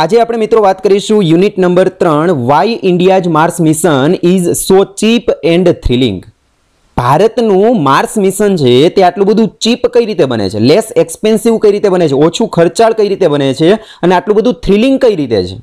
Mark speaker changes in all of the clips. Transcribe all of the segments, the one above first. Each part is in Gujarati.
Speaker 1: આજે આપણે મિત્રો વાત કરીશું યુનિટ નંબર ત્રણ why India's Mars mission is so cheap and thrilling ભારતનું માર્સ મિશન છે તે આટલું બધું ચીપ કઈ રીતે બને છે લેસ એક્સપેન્સિવ કઈ રીતે બને છે ઓછું ખર્ચાળ કઈ રીતે બને છે અને આટલું બધું થ્રિલિંગ કઈ રીતે છે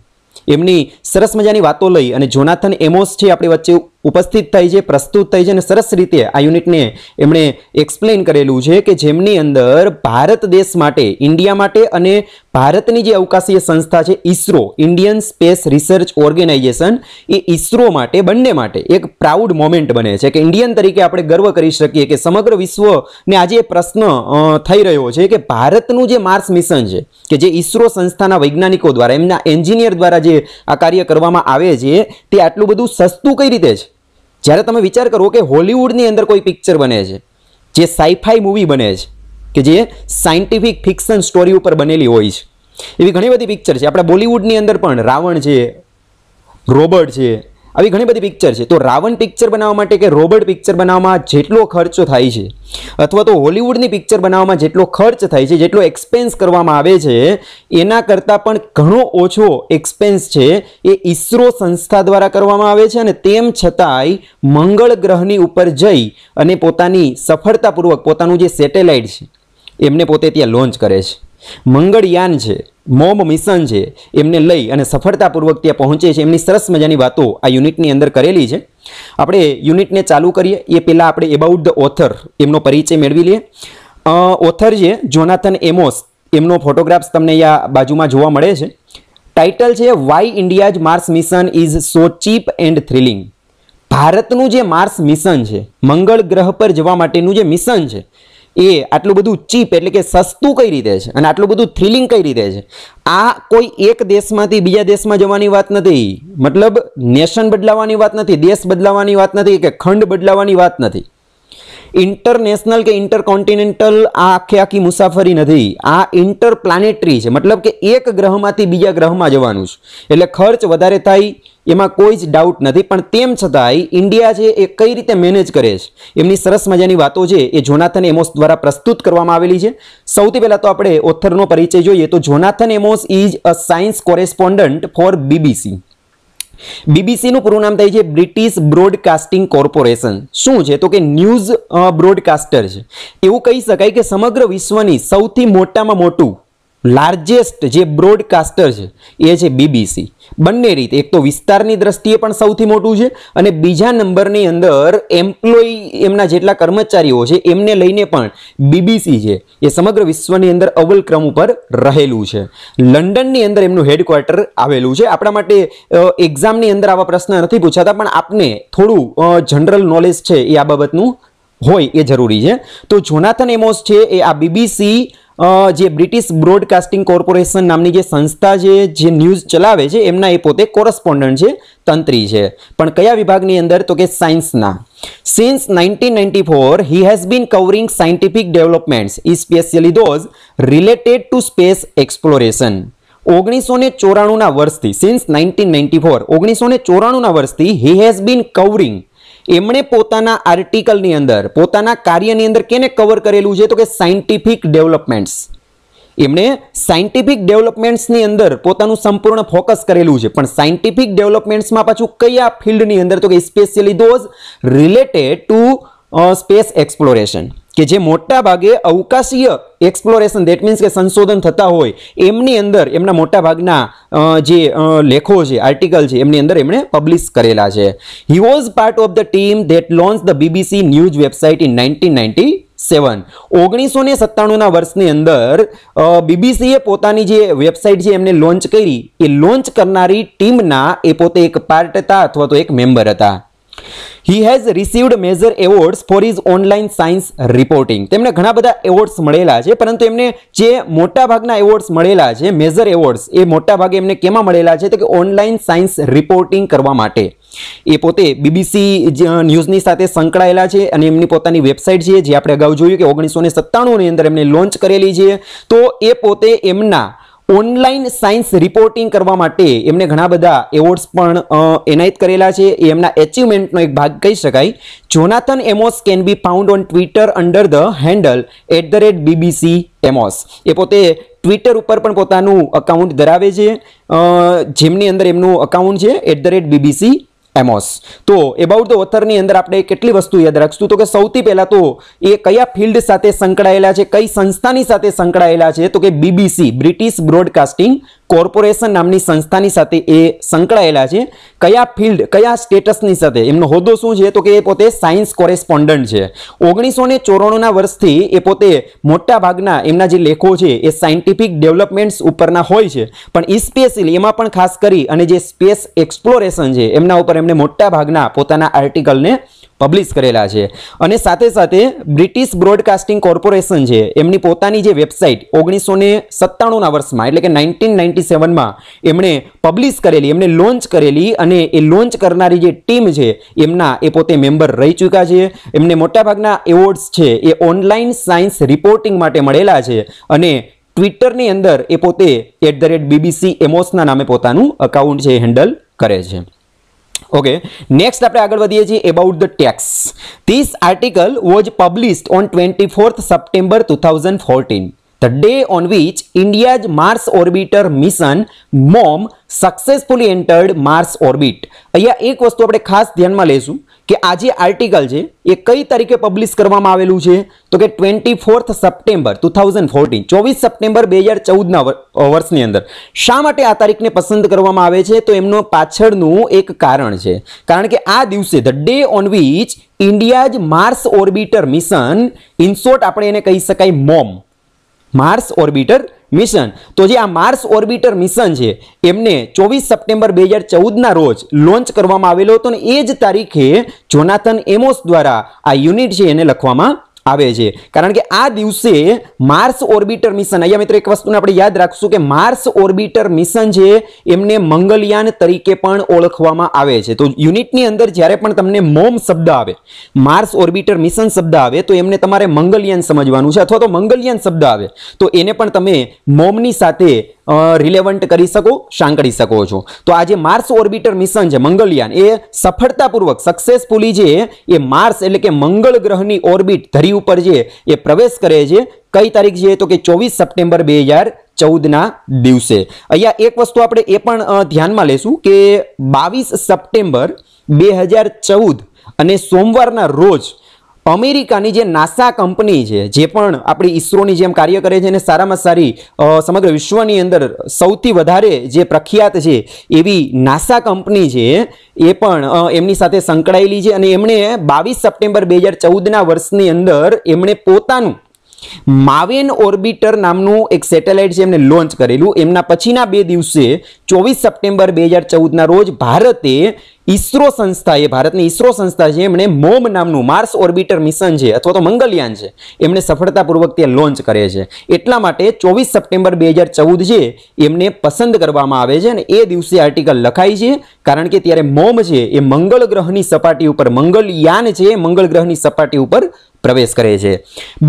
Speaker 1: એમની સરસ મજાની વાતો લઈ અને જોનાથન એમોસ છે આપણી વચ્ચે ઉપસ્થિત થઈ છે પ્રસ્તુત થઈ છે અને સરસ રીતે આ યુનિટને એમણે એક્સપ્લેન કરેલું છે કે જેમની અંદર ભારત દેશ માટે ઇન્ડિયા માટે અને ભારતની જે અવકાશીય સંસ્થા છે ISRO Indian Space Research Organisation એ ઇસરો માટે બંને માટે એક પ્રાઉડ મોમેન્ટ બને છે કે ઇન્ડિયન તરીકે આપણે ગર્વ કરી શકીએ કે સમગ્ર વિશ્વને આજે એ પ્રશ્ન થઈ રહ્યો છે કે ભારતનું જે માર્સ મિશન છે કે જે ઇસરો સંસ્થાના વૈજ્ઞાનિકો દ્વારા એમના એન્જિનિયર દ્વારા જે આ કાર્ય કરવામાં આવે છે તે આટલું બધું સસ્તું કઈ રીતે છે જ્યારે તમે વિચાર કરો કે હોલિવૂડની અંદર કોઈ પિક્ચર બને છે જે સાઈફાઈ મૂવી બને છે કે જે સાયન્ટિફિક ફિક્શન સ્ટોરી ઉપર બનેલી હોય છે એવી ઘણી બધી પિક્ચર છે આપણા બોલિવૂડની અંદર પણ રાવણ છે રોબર્ટ છે આવી ઘણી બધી પિક્ચર છે તો રાવણ પિક્ચર બનાવવા માટે કે રોબર્ટ પિક્ચર બનાવવામાં જેટલો ખર્ચો થાય છે અથવા તો હોલિવૂડની પિક્ચર બનાવવામાં જેટલો ખર્ચ થાય છે જેટલો એક્સપેન્સ કરવામાં આવે છે એના કરતાં પણ ઘણો ઓછો એક્સપેન્સ છે એ ઈસરો સંસ્થા દ્વારા કરવામાં આવે છે અને તેમ છતાંય મંગળ ગ્રહની ઉપર જઈ અને પોતાની સફળતાપૂર્વક પોતાનું જે સેટેલાઇટ છે એમને પોતે ત્યાં લોન્ચ કરે છે મંગળયાન છે મોમ મિશન છે એમને લઈ અને સફળતાપૂર્વક ત્યાં પહોંચે છે એમની સરસ મજાની વાતો આ યુનિટની અંદર કરેલી છે આપણે યુનિટને ચાલુ કરીએ એ પહેલાં આપણે એબાઉટ ધ ઓથર એમનો પરિચય મેળવી લઈએ ઓથર છે જોનાથન એમોસ એમનો ફોટોગ્રાફ્સ તમને અહીંયા બાજુમાં જોવા મળે છે ટાઇટલ છે why India's Mars mission is so cheap and thrilling ભારતનું જે માર્સ મિશન છે મંગળ ગ્રહ પર જવા માટેનું જે મિશન છે એ આટલું બધું ચીપ એટલે કે સસ્તું કઈ રીતે છે અને આટલું બધું થ્રિલિંગ કઈ રીતે છે આ કોઈ એક દેશમાંથી બીજા દેશમાં જવાની વાત નથી મતલબ નેશન બદલાવાની વાત નથી દેશ બદલાવાની વાત નથી કે ખંડ બદલાવાની વાત નથી ઇન્ટરનેશનલ કે ઇન્ટરકોન્ટિનેન્ટલ આ આખે આખી મુસાફરી નથી આ ઇન્ટર પ્લાનેટરી છે મતલબ કે એક ગ્રહમાંથી બીજા ગ્રહમાં જવાનું છે એટલે ખર્ચ વધારે થાય એમાં કોઈ જ ડાઉટ નથી પણ તેમ છતાંય ઇન્ડિયા છે એ કઈ રીતે મેનેજ કરે છે એમની સરસ મજાની વાતો છે એ જોનાથન એમોસ દ્વારા પ્રસ્તુત કરવામાં આવેલી છે સૌથી પહેલાં તો આપણે ઓથરનો પરિચય જોઈએ તો Jonathan Amos is a science correspondent for BBC બીબીસીનું પૂરું નામ થાય છે બ્રિટિશ બ્રોડકાસ્ટિંગ કોર્પોરેશન શું છે તો કે ન્યૂઝ બ્રોડકાસ્ટર છે એવું કહી શકાય કે સમગ્ર વિશ્વની સૌથી મોટામાં મોટું લાર્જેસ્ટ જે બ્રોડકાસ્ટર છે એ છે બીબીસી બંને રીતે એક તો વિસ્તારની દ્રષ્ટિએ પણ સૌથી મોટું છે અને બીજા નંબરની અંદર એમ્પ્લોય એમના જેટલા કર્મચારીઓ છે એમને લઈને પણ બીબીસી છે એ સમગ્ર વિશ્વની અંદર અવ્વલ ક્રમ ઉપર રહેલું છે લંડનની અંદર એમનું હેડક્વાર્ટર આવેલું છે આપણા માટે એક્ઝામની અંદર આવા પ્રશ્ન નથી પૂછાતા પણ આપને થોડું જનરલ નોલેજ છે એ આ બાબતનું હોય એ જરૂરી છે તો જોનાથન એમોસ છે એ આ બીબીસી જે બ્રિટિશ બ્રોડકાસ્ટિંગ કોર્પોરેશન નામની જે સંસ્થા છે જે ન્યૂઝ ચલાવે છે એમના એ પોતે કોરસ્પોન્ડન્ટ છે તંત્રી છે પણ કયા વિભાગની અંદર તો કે સાયન્સના since nineteen ninety four he has been covering scientific developments especially those related to space exploration ઓગણીસો ને ચોરાણુંના વર્ષથી સિન્સ નાઇન્ટીન નાઇન્ટી ફોર ઓગણીસો ને ચોરાણુંના વર્ષથી હી હેઝ બીન કવરિંગ એમણે પોતાના આર્ટિકલની અંદર પોતાના કાર્યની અંદર કેને કવર કરેલું છે તો કે સાયન્ટિફિક ડેવલપમેન્ટ્સ એમણે સાયન્ટિફિક ડેવલપમેન્ટ્સની અંદર પોતાનું સંપૂર્ણ ફોકસ કરેલું છે પણ સાયન્ટિફિક ડેવલપમેન્ટ્સમાં પાછું કયા ફિલ્ડની અંદર તો કે specially those related to space exploration કે જે મોટા ભાગે અવકાશીય એક્સપ્લોરેશન દેટ મીન્સ કે સંશોધન થતા હોય એમની અંદર એમના મોટા ભાગના જે લેખો છે આર્ટિકલ છે એમની અંદર એમણે પબ્લિશ કરેલા છે he was part of the team that launch the BBC news website in nineteen ninety seven ઓગણીસો ને સત્તાણુંના વર્ષની અંદર બીબીસીએ પોતાની જે વેબસાઇટ છે એમને લોન્ચ કરી એ લોન્ચ કરનારી ટીમના એ પોતે એક પાર્ટ હતા અથવા તો એક મેમ્બર હતા he has received major awards for his online science reporting તેમને ઘણા બધા એવોર્ડ્સ મળેલા છે પરંતુ એમને જે મોટાભાગના એવોર્ડ્સ મળેલા છે મેજર એવોર્ડ્સ એ મોટાભાગે એમને કેમાં મળેલા છે તો કે ઓનલાઈન સાયન્સ રિપોર્ટિંગ કરવા માટે એ પોતે બીબીસી ન્યૂઝની સાથે સંકળાયેલા છે અને એમની પોતાની વેબસાઇટ છે જે આપણે અગાઉ જોયું કે ઓગણીસો ને સત્તાણુંની અંદર એમને લોન્ચ કરેલી છે તો એ પોતે એમના ઓનલાઈન સાયન્સ રિપોર્ટિંગ કરવા માટે એમને ઘણા બધા એવોર્ડ્સ પણ એનાયત કરેલા છે એ એમના એચિવમેન્ટનો એક ભાગ કહી શકાય Jonathan Amos can be found on Twitter under the handle at the rate BBC Amos એ પોતે ટ્વિટર ઉપર પણ પોતાનું અકાઉન્ટ ધરાવે છે જેમની અંદર એમનું અકાઉન્ટ છે at the rate BBC Amos તો એબાઉટ ધ ઓથરની અંદર આપણે કેટલી વસ્તુ યાદ રાખશું તો કે સૌથી પહેલાં તો એ કયા ફિલ્ડ સાથે સંકળાયેલા છે કઈ સંસ્થાની સાથે સંકળાયેલા છે તો કે બીબીસી બ્રિટિશ બ્રોડકાસ્ટિંગ કોર્પોરેશન નામની સંસ્થાની સાથે એ સંકળાયેલા છે કયા ફિલ્ડ કયા સ્ટેટસની સાથે એમનો હોદ્દો શું છે તો કે એ પોતે સાયન્સ કોરેસ્પોન્ડન્ટ છે ઓગણીસો ને ચોરાણુંના વર્ષથી એ પોતે મોટા ભાગના એમના જે લેખો છે એ સાયન્ટિફિક ડેવલપમેન્ટ્સ ઉપરના હોય છે પણ ઇસ્પેશિયલી એમાં પણ ખાસ કરી અને જે સ્પેસ એક્સપ્લોરેશન છે એમના ઉપર એમને મોટા ભાગના પોતાના આર્ટિકલને પબ્લિશ કરેલા છે અને સાથે સાથે બ્રિટિશ બ્રોડકાસ્ટિંગ કોર્પોરેશન છે એમની પોતાની જે વેબસાઇટ ઓગણીસો ને સત્તાણુંના વર્ષમાં એટલે કે નાઇન્ટીન નાઇન્ટી સેવનમાં એમણે પબ્લિશ કરેલી એમણે લોન્ચ કરેલી અને એ લોન્ચ કરનારી જે ટીમ છે એમના એ પોતે મેમ્બર રહી ચૂક્યા છે એમને મોટાભાગના એવોર્ડ્સ છે એ ઓનલાઈન સાયન્સ રિપોર્ટિંગ માટે મળેલા છે અને ટ્વિટરની અંદર એ પોતે એટ ધ રેટ બીબીસી એમોસના નામે પોતાનું અકાઉન્ટ છે હેન્ડલ કરે છે ઓકે નેક્સ્ટ આપણે આગળ વધીએ છીએ about the text this article was publish on twenty fourth September two thousand fourteen the day on which India's Mars orbiter Mission MOM successfully entered Mars orbit અહીંયા એક વસ્તુ આપણે ખાસ ધ્યાનમાં લઈશું કે આ જે આર્ટિકલ છે એ કઈ તારીખે પબ્લિશ કરવામાં આવેલું છે તો કે twenty fourth September two thousand fourteen ચોવીસ સપ્ટેમ્બર બે હજાર ચૌદના વર્ષની અંદર શા માટે આ તારીખને પસંદ કરવામાં આવે છે તો એમનું પાછળનું એક કારણ છે કારણ કે આ દિવસે the day on which India's Mars orbiter Mission in short આપણે એને કહી શકાય મોમ માર્સ ઓર્બિટર મિશન તો જે આ માર્સ ઓર્બિટર મિશન છે એમને ચોવીસ સપ્ટેમ્બર બે હજાર ચૌદના રોજ લોન્ચ કરવામાં આવેલો હતો ને એ જ તારીખે જોનાથન એમોસ દ્વારા આ યુનિટ છે એને લખવામાં આવે છે કારણ કે આ દિવસે માર્સ ઓર્બિટર મિશન અહીંયા મિત્રો એક વસ્તુને આપણે યાદ રાખશું કે માર્સ ઓર્બિટર મિશન છે એમને મંગલયાન તરીકે પણ ઓળખવામાં આવે છે તો યુનિટની અંદર જ્યારે પણ તમને મોમ શબ્દ આવે માર્સ ઓર્બિટર મિશન શબ્દ આવે તો એમને તમારે મંગલયાન સમજવાનું છે અથવા તો મંગલયાન શબ્દ આવે તો એને પણ તમે મોમની સાથે રિલેવન્ટ કરી શકો સાંકળી શકો છો તો આ જે માર્સ ઓર્બિટર મિશન છે મંગલયાન એ સફળતાપૂર્વક સક્સેસફુલી જે એ માર્સ એટલે કે મંગળ ગ્રહની ઓર્બિટ ધરી ઉપર જે એ પ્રવેશ કરે છે કઈ તારીખ છે તો કે ચોવીસ સપ્ટેમ્બર બે હજાર ચૌદના દિવસે અહીંયા એક વસ્તુ આપણે એ પણ ધ્યાનમાં લેશું કે બાવીસ સપ્ટેમ્બર બે હજાર ચૌદ અને સોમવારના રોજ અમેરિકાની જે નાસા કંપની છે જે પણ આપણી ઈસરોની જેમ કાર્ય કરે છે અને સારામાં સારી સમગ્ર વિશ્વની અંદર સૌથી વધારે જે પ્રખ્યાત છે એવી નાસા કંપની છે એ પણ એમની સાથે સંકળાયેલી છે અને એમણે બાવીસ સપ્ટેમ્બર બે હજાર ચૌદના વર્ષની અંદર એમણે પોતાનું માવેન ઓર્બિટર નામનું એક સેટેલાઇટ છે એમને લોન્ચ કરેલું એમના પછીના બે દિવસે ચોવીસ સપ્ટેમ્બર બે હજાર ચૌદના રોજ ભારતે ઇસરો સંસ્થાએ ભારતની ઇસરો સંસ્થા છે એમણે મોમ નામનું માર્સ ઓર્બિટર મિશન છે અથવા તો મંગલયાન છે એમણે સફળતાપૂર્વક તે લોન્ચ કરે છે એટલા માટે ચોવીસ સપ્ટેમ્બર બે હજાર ચૌદ છે એમને પસંદ કરવામાં આવે છે અને એ દિવસે આર્ટિકલ લખાય છે કારણ કે ત્યારે મોમ છે એ મંગળ ગ્રહની સપાટી ઉપર મંગલયાન છે એ મંગળ ગ્રહની સપાટી ઉપર પ્રવેશ કરે છે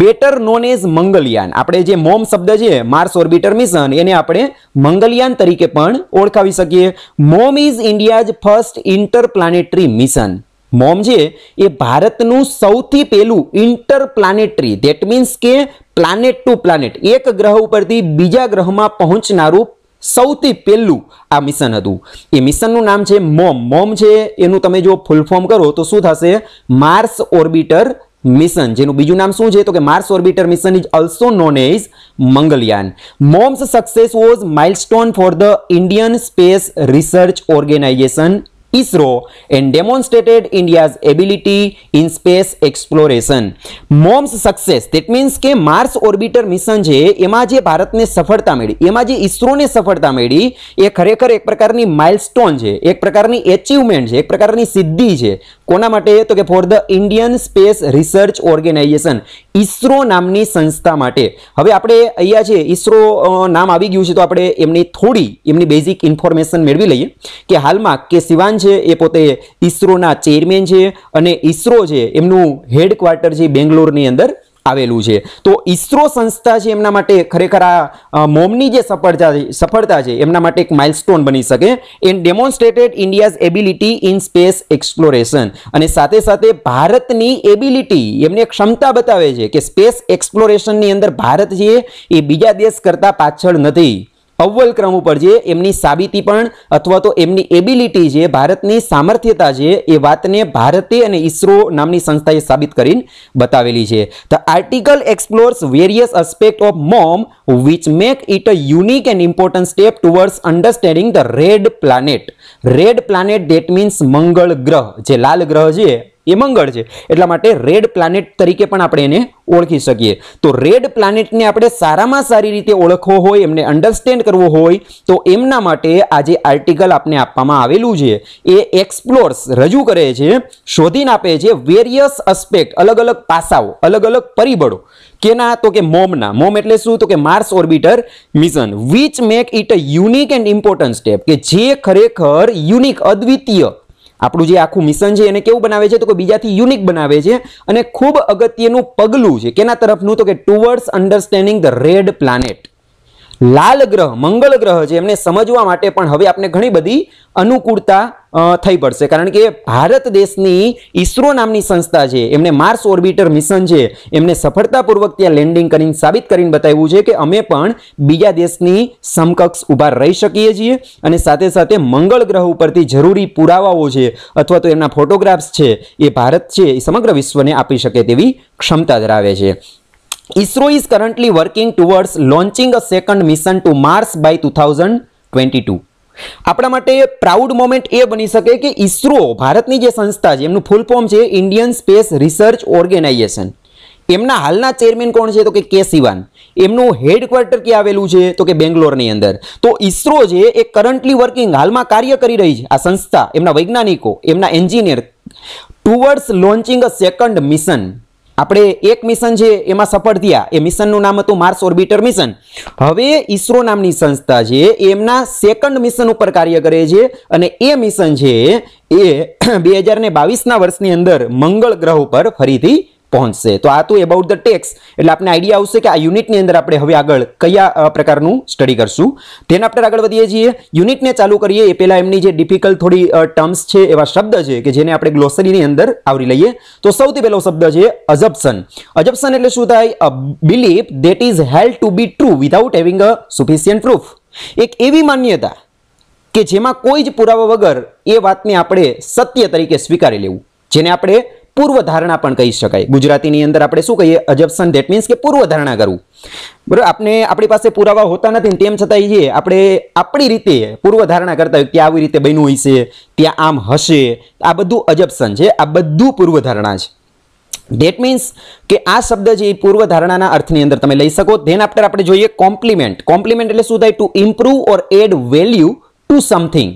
Speaker 1: બેટર નોન એઝ મંગલયાન આપણે જે મોમ શબ્દ છે માર્સ ઓર્બિટર મિશન એને આપણે મંગલયાન તરીકે પણ ઓળખાવી શકીએ MOM is India's first interplanetary mission MOM છે એ ભારતનું સૌથી પહેલું ઇન્ટરપ્લાનેટરી ધેટ મીન્સ કે પ્લાનેટ ટુ પ્લાનેટ એક ગ્રહ ઉપરથી બીજા ગ્રહમાં પહોંચનારું સૌથી પહેલું આ મિશન હતું એ મિશનનું નામ છે મોમ મોમ છે એનું તમે જો ફૂલ ફોર્મ કરો તો શું થશે માર્સ ઓર્બિટર મિશન જેનું બીજું નામ શું છે તો કે Mars orbiter Mission is also known as Mangalyaan MOM's success was milestone for the Indian Space Research Organisation ISRO and demonstrated India's ability in space exploration MOM's success that means કે માર્સ ઓર્બિટર મિશન છે એમાં જે ભારતને સફળતા મળી એમાં જે ઇસરોને સફળતા મળી એ ખરેખર એક પ્રકારની માઇલસ્ટોન છે એક પ્રકારની એચિવમેન્ટ છે એક પ્રકારની સિદ્ધિ છે કોના માટે તો કે for the Indian Space Research Organisation ISRO નામની સંસ્થા માટે હવે આપણે અહીંયા છે ઇસરો નામ આવી ગયું છે તો આપણે એમની થોડી એમની બેઝિક ઇન્ફોર્મેશન મેળવી લઈએ કે હાલમાં કે સિવાન છે એ પોતે ઇસરોના ચેરમેન છે અને ઇસરો છે એમનું હેડક્વાર્ટર છે બેંગ્લોરની અંદર આવેલું છે તો ઈસરો સંસ્થા છે એમના માટે ખરેખર આ મોમની જે સફળતા સફળતા છે એમના માટે એક માઇલસ્ટોન બની શકે and demonstrated India's ability in space exploration અને સાથે સાથે ભારતની એબિલિટી એમને એક ક્ષમતા બતાવે છે કે સ્પેસ એક્સપ્લોરેશનની અંદર ભારત છે એ બીજા દેશ કરતાં પાછળ નથી અવ્વલ ક્રમ ઉપર છે એમની સાબિતી પણ અથવા તો એમની એબિલિટી જે ભારતની સામર્થ્યતા છે એ વાતને ભારતે અને ઇસરો નામની સંસ્થાએ સાબિત કરીને બતાવેલી છે the article explores various aspect of MOM which make it a unique and important step towards understanding the red planet red planet that means મંગળ ગ્રહ જે લાલ ગ્રહ છે એ મંગળ છે એટલા માટે રેડ પ્લાનેટ તરીકે પણ આપણે એને ઓળખી શકીએ તો રેડ પ્લાનેટને આપણે સારામાં સારી રીતે ઓળખવો હોય એમને અન્ડરસ્ટેન્ડ કરવો હોય તો એમના માટે આજે આર્ટિકલ આપને આપવામાં આવેલું છે એ એક્સપ્લોર્સ રજૂ કરે છે શોધીને આપે છે વેરિયસ અસ્પેક્ટ અલગ અલગ પાસાઓ અલગ અલગ પરિબળો કેના તો કે મોમના મોમ એટલે શું તો કે Mars orbiter Mission which make it a unique and important step કે જે ખરેખર યુનિક અદ્વિતીય આપણું જે આખું મિશન છે એને કેવું બનાવે છે તો કે બીજાથી યુનિક બનાવે છે અને ખૂબ અગત્યનું પગલું છે કેના તરફનું તો કે towards understanding the red planet લાલ ગ્રહ મંગળ ગ્રહ છે એમને સમજવા માટે પણ હવે આપણે ઘણી બધી અનુકૂળતા થઈ પડશે કારણ કે ભારત દેશની ઇસરો નામની સંસ્થા છે એમને માર્સ ઓર્બિટર મિશન છે એમને સફળતાપૂર્વક ત્યાં લેન્ડિંગ કરીને સાબિત કરીને બતાવ્યું છે કે અમે પણ બીજા દેશની સમકક્ષ ઊભા રહી શકીએ છીએ અને સાથે સાથે મંગળ ગ્રહ ઉપરથી જરૂરી પુરાવાઓ છે અથવા તો એમના ફોટોગ્રાફ્સ છે એ ભારત છે એ સમગ્ર વિશ્વને આપી શકે તેવી ક્ષમતા ધરાવે છે is working towards launching a second mission to Mars by two Mars twenty two આપણા માટે પ્રાઉડ મોમેન્ટ એ બની શકે કે ઇસરો ભારતની જે સંસ્થા છે એમનું ફૂલ ફોર્મ છે ઇન્ડિયન સ્પેસ રિસર્ચ ઓર્ગેનાઇઝેશન એમના હાલના ચેરમેન કોણ છે તો કે કે સિવાન એમનું હેડક્વાર્ટર ક્યાં આવેલું છે તો કે બેંગ્લોરની અંદર તો ઇસરો છે એ કરન્ટલી વર્કિંગ હાલમાં કાર્ય કરી રહી છે આ સંસ્થા એમના વૈજ્ઞાનિકો એમના engineer towards launching a second mission આપણે એક મિશન છે એમાં સફળ થયા એ મિશનનું નામ હતું માર્સ ઓર્બિટર મિશન હવે ઇસરો નામની સંસ્થા છે એમના સેકન્ડ મિશન ઉપર કાર્ય કરે છે અને એ મિશન છે એ બે હજાર ને બાવીસના વર્ષની અંદર મંગળ ગ્રહ ઉપર ફરીથી પહોંચશે તો આ તો એબાઉટ ધ ટેક્સ એટલે આપણે આઈડિયા આવશે કે આ યુનિટની અંદર આપણે હવે આગળ કયા પ્રકારનું સ્ટડી કરશું તેના આપણે આગળ વધીએ છીએ યુનિટને ચાલુ કરીએ એ પહેલાં એમની જે ડિફિકલ્ટ થોડી ટર્મ્સ છે એવા શબ્દ છે કે જેને આપણે ગ્લોસરીની અંદર આવરી લઈએ તો સૌથી પહેલો શબ્દ છે અજપ્શન અજપ્શન એટલે શું થાય belief that is held to be true without having a sufficient proof એક એવી માન્યતા કે જેમાં કોઈ જ પુરાવા વગર એ વાતને આપણે સત્ય તરીકે સ્વીકારી લેવું જેને આપણે પૂર્વધારણા પણ કહી શકાય ગુજરાતીની અંદર આપણે શું કહીએ અજપ્શન ધેટ મીન્સ કે પૂર્વધારણા કરવું બરાબર આપણે આપણી પાસે પુરાવા હોતા નથી ને તેમ છતાં એ આપણે આપણી રીતે પૂર્વ ધારણા કરતા હોય કે આવી રીતે બન્યું હશે ત્યાં આમ હશે આ બધું અજપ્શન છે આ બધું પૂર્વધારણા છે ધેટ મીન્સ કે આ શબ્દ જે પૂર્વધારણાના અર્થની અંદર તમે લઈ શકો ધેન આફ્ટર આપણે જોઈએ કોમ્પ્લિમેન્ટ કોમ્પ્લિમેન્ટ એટલે શું થાય to improve or add value to something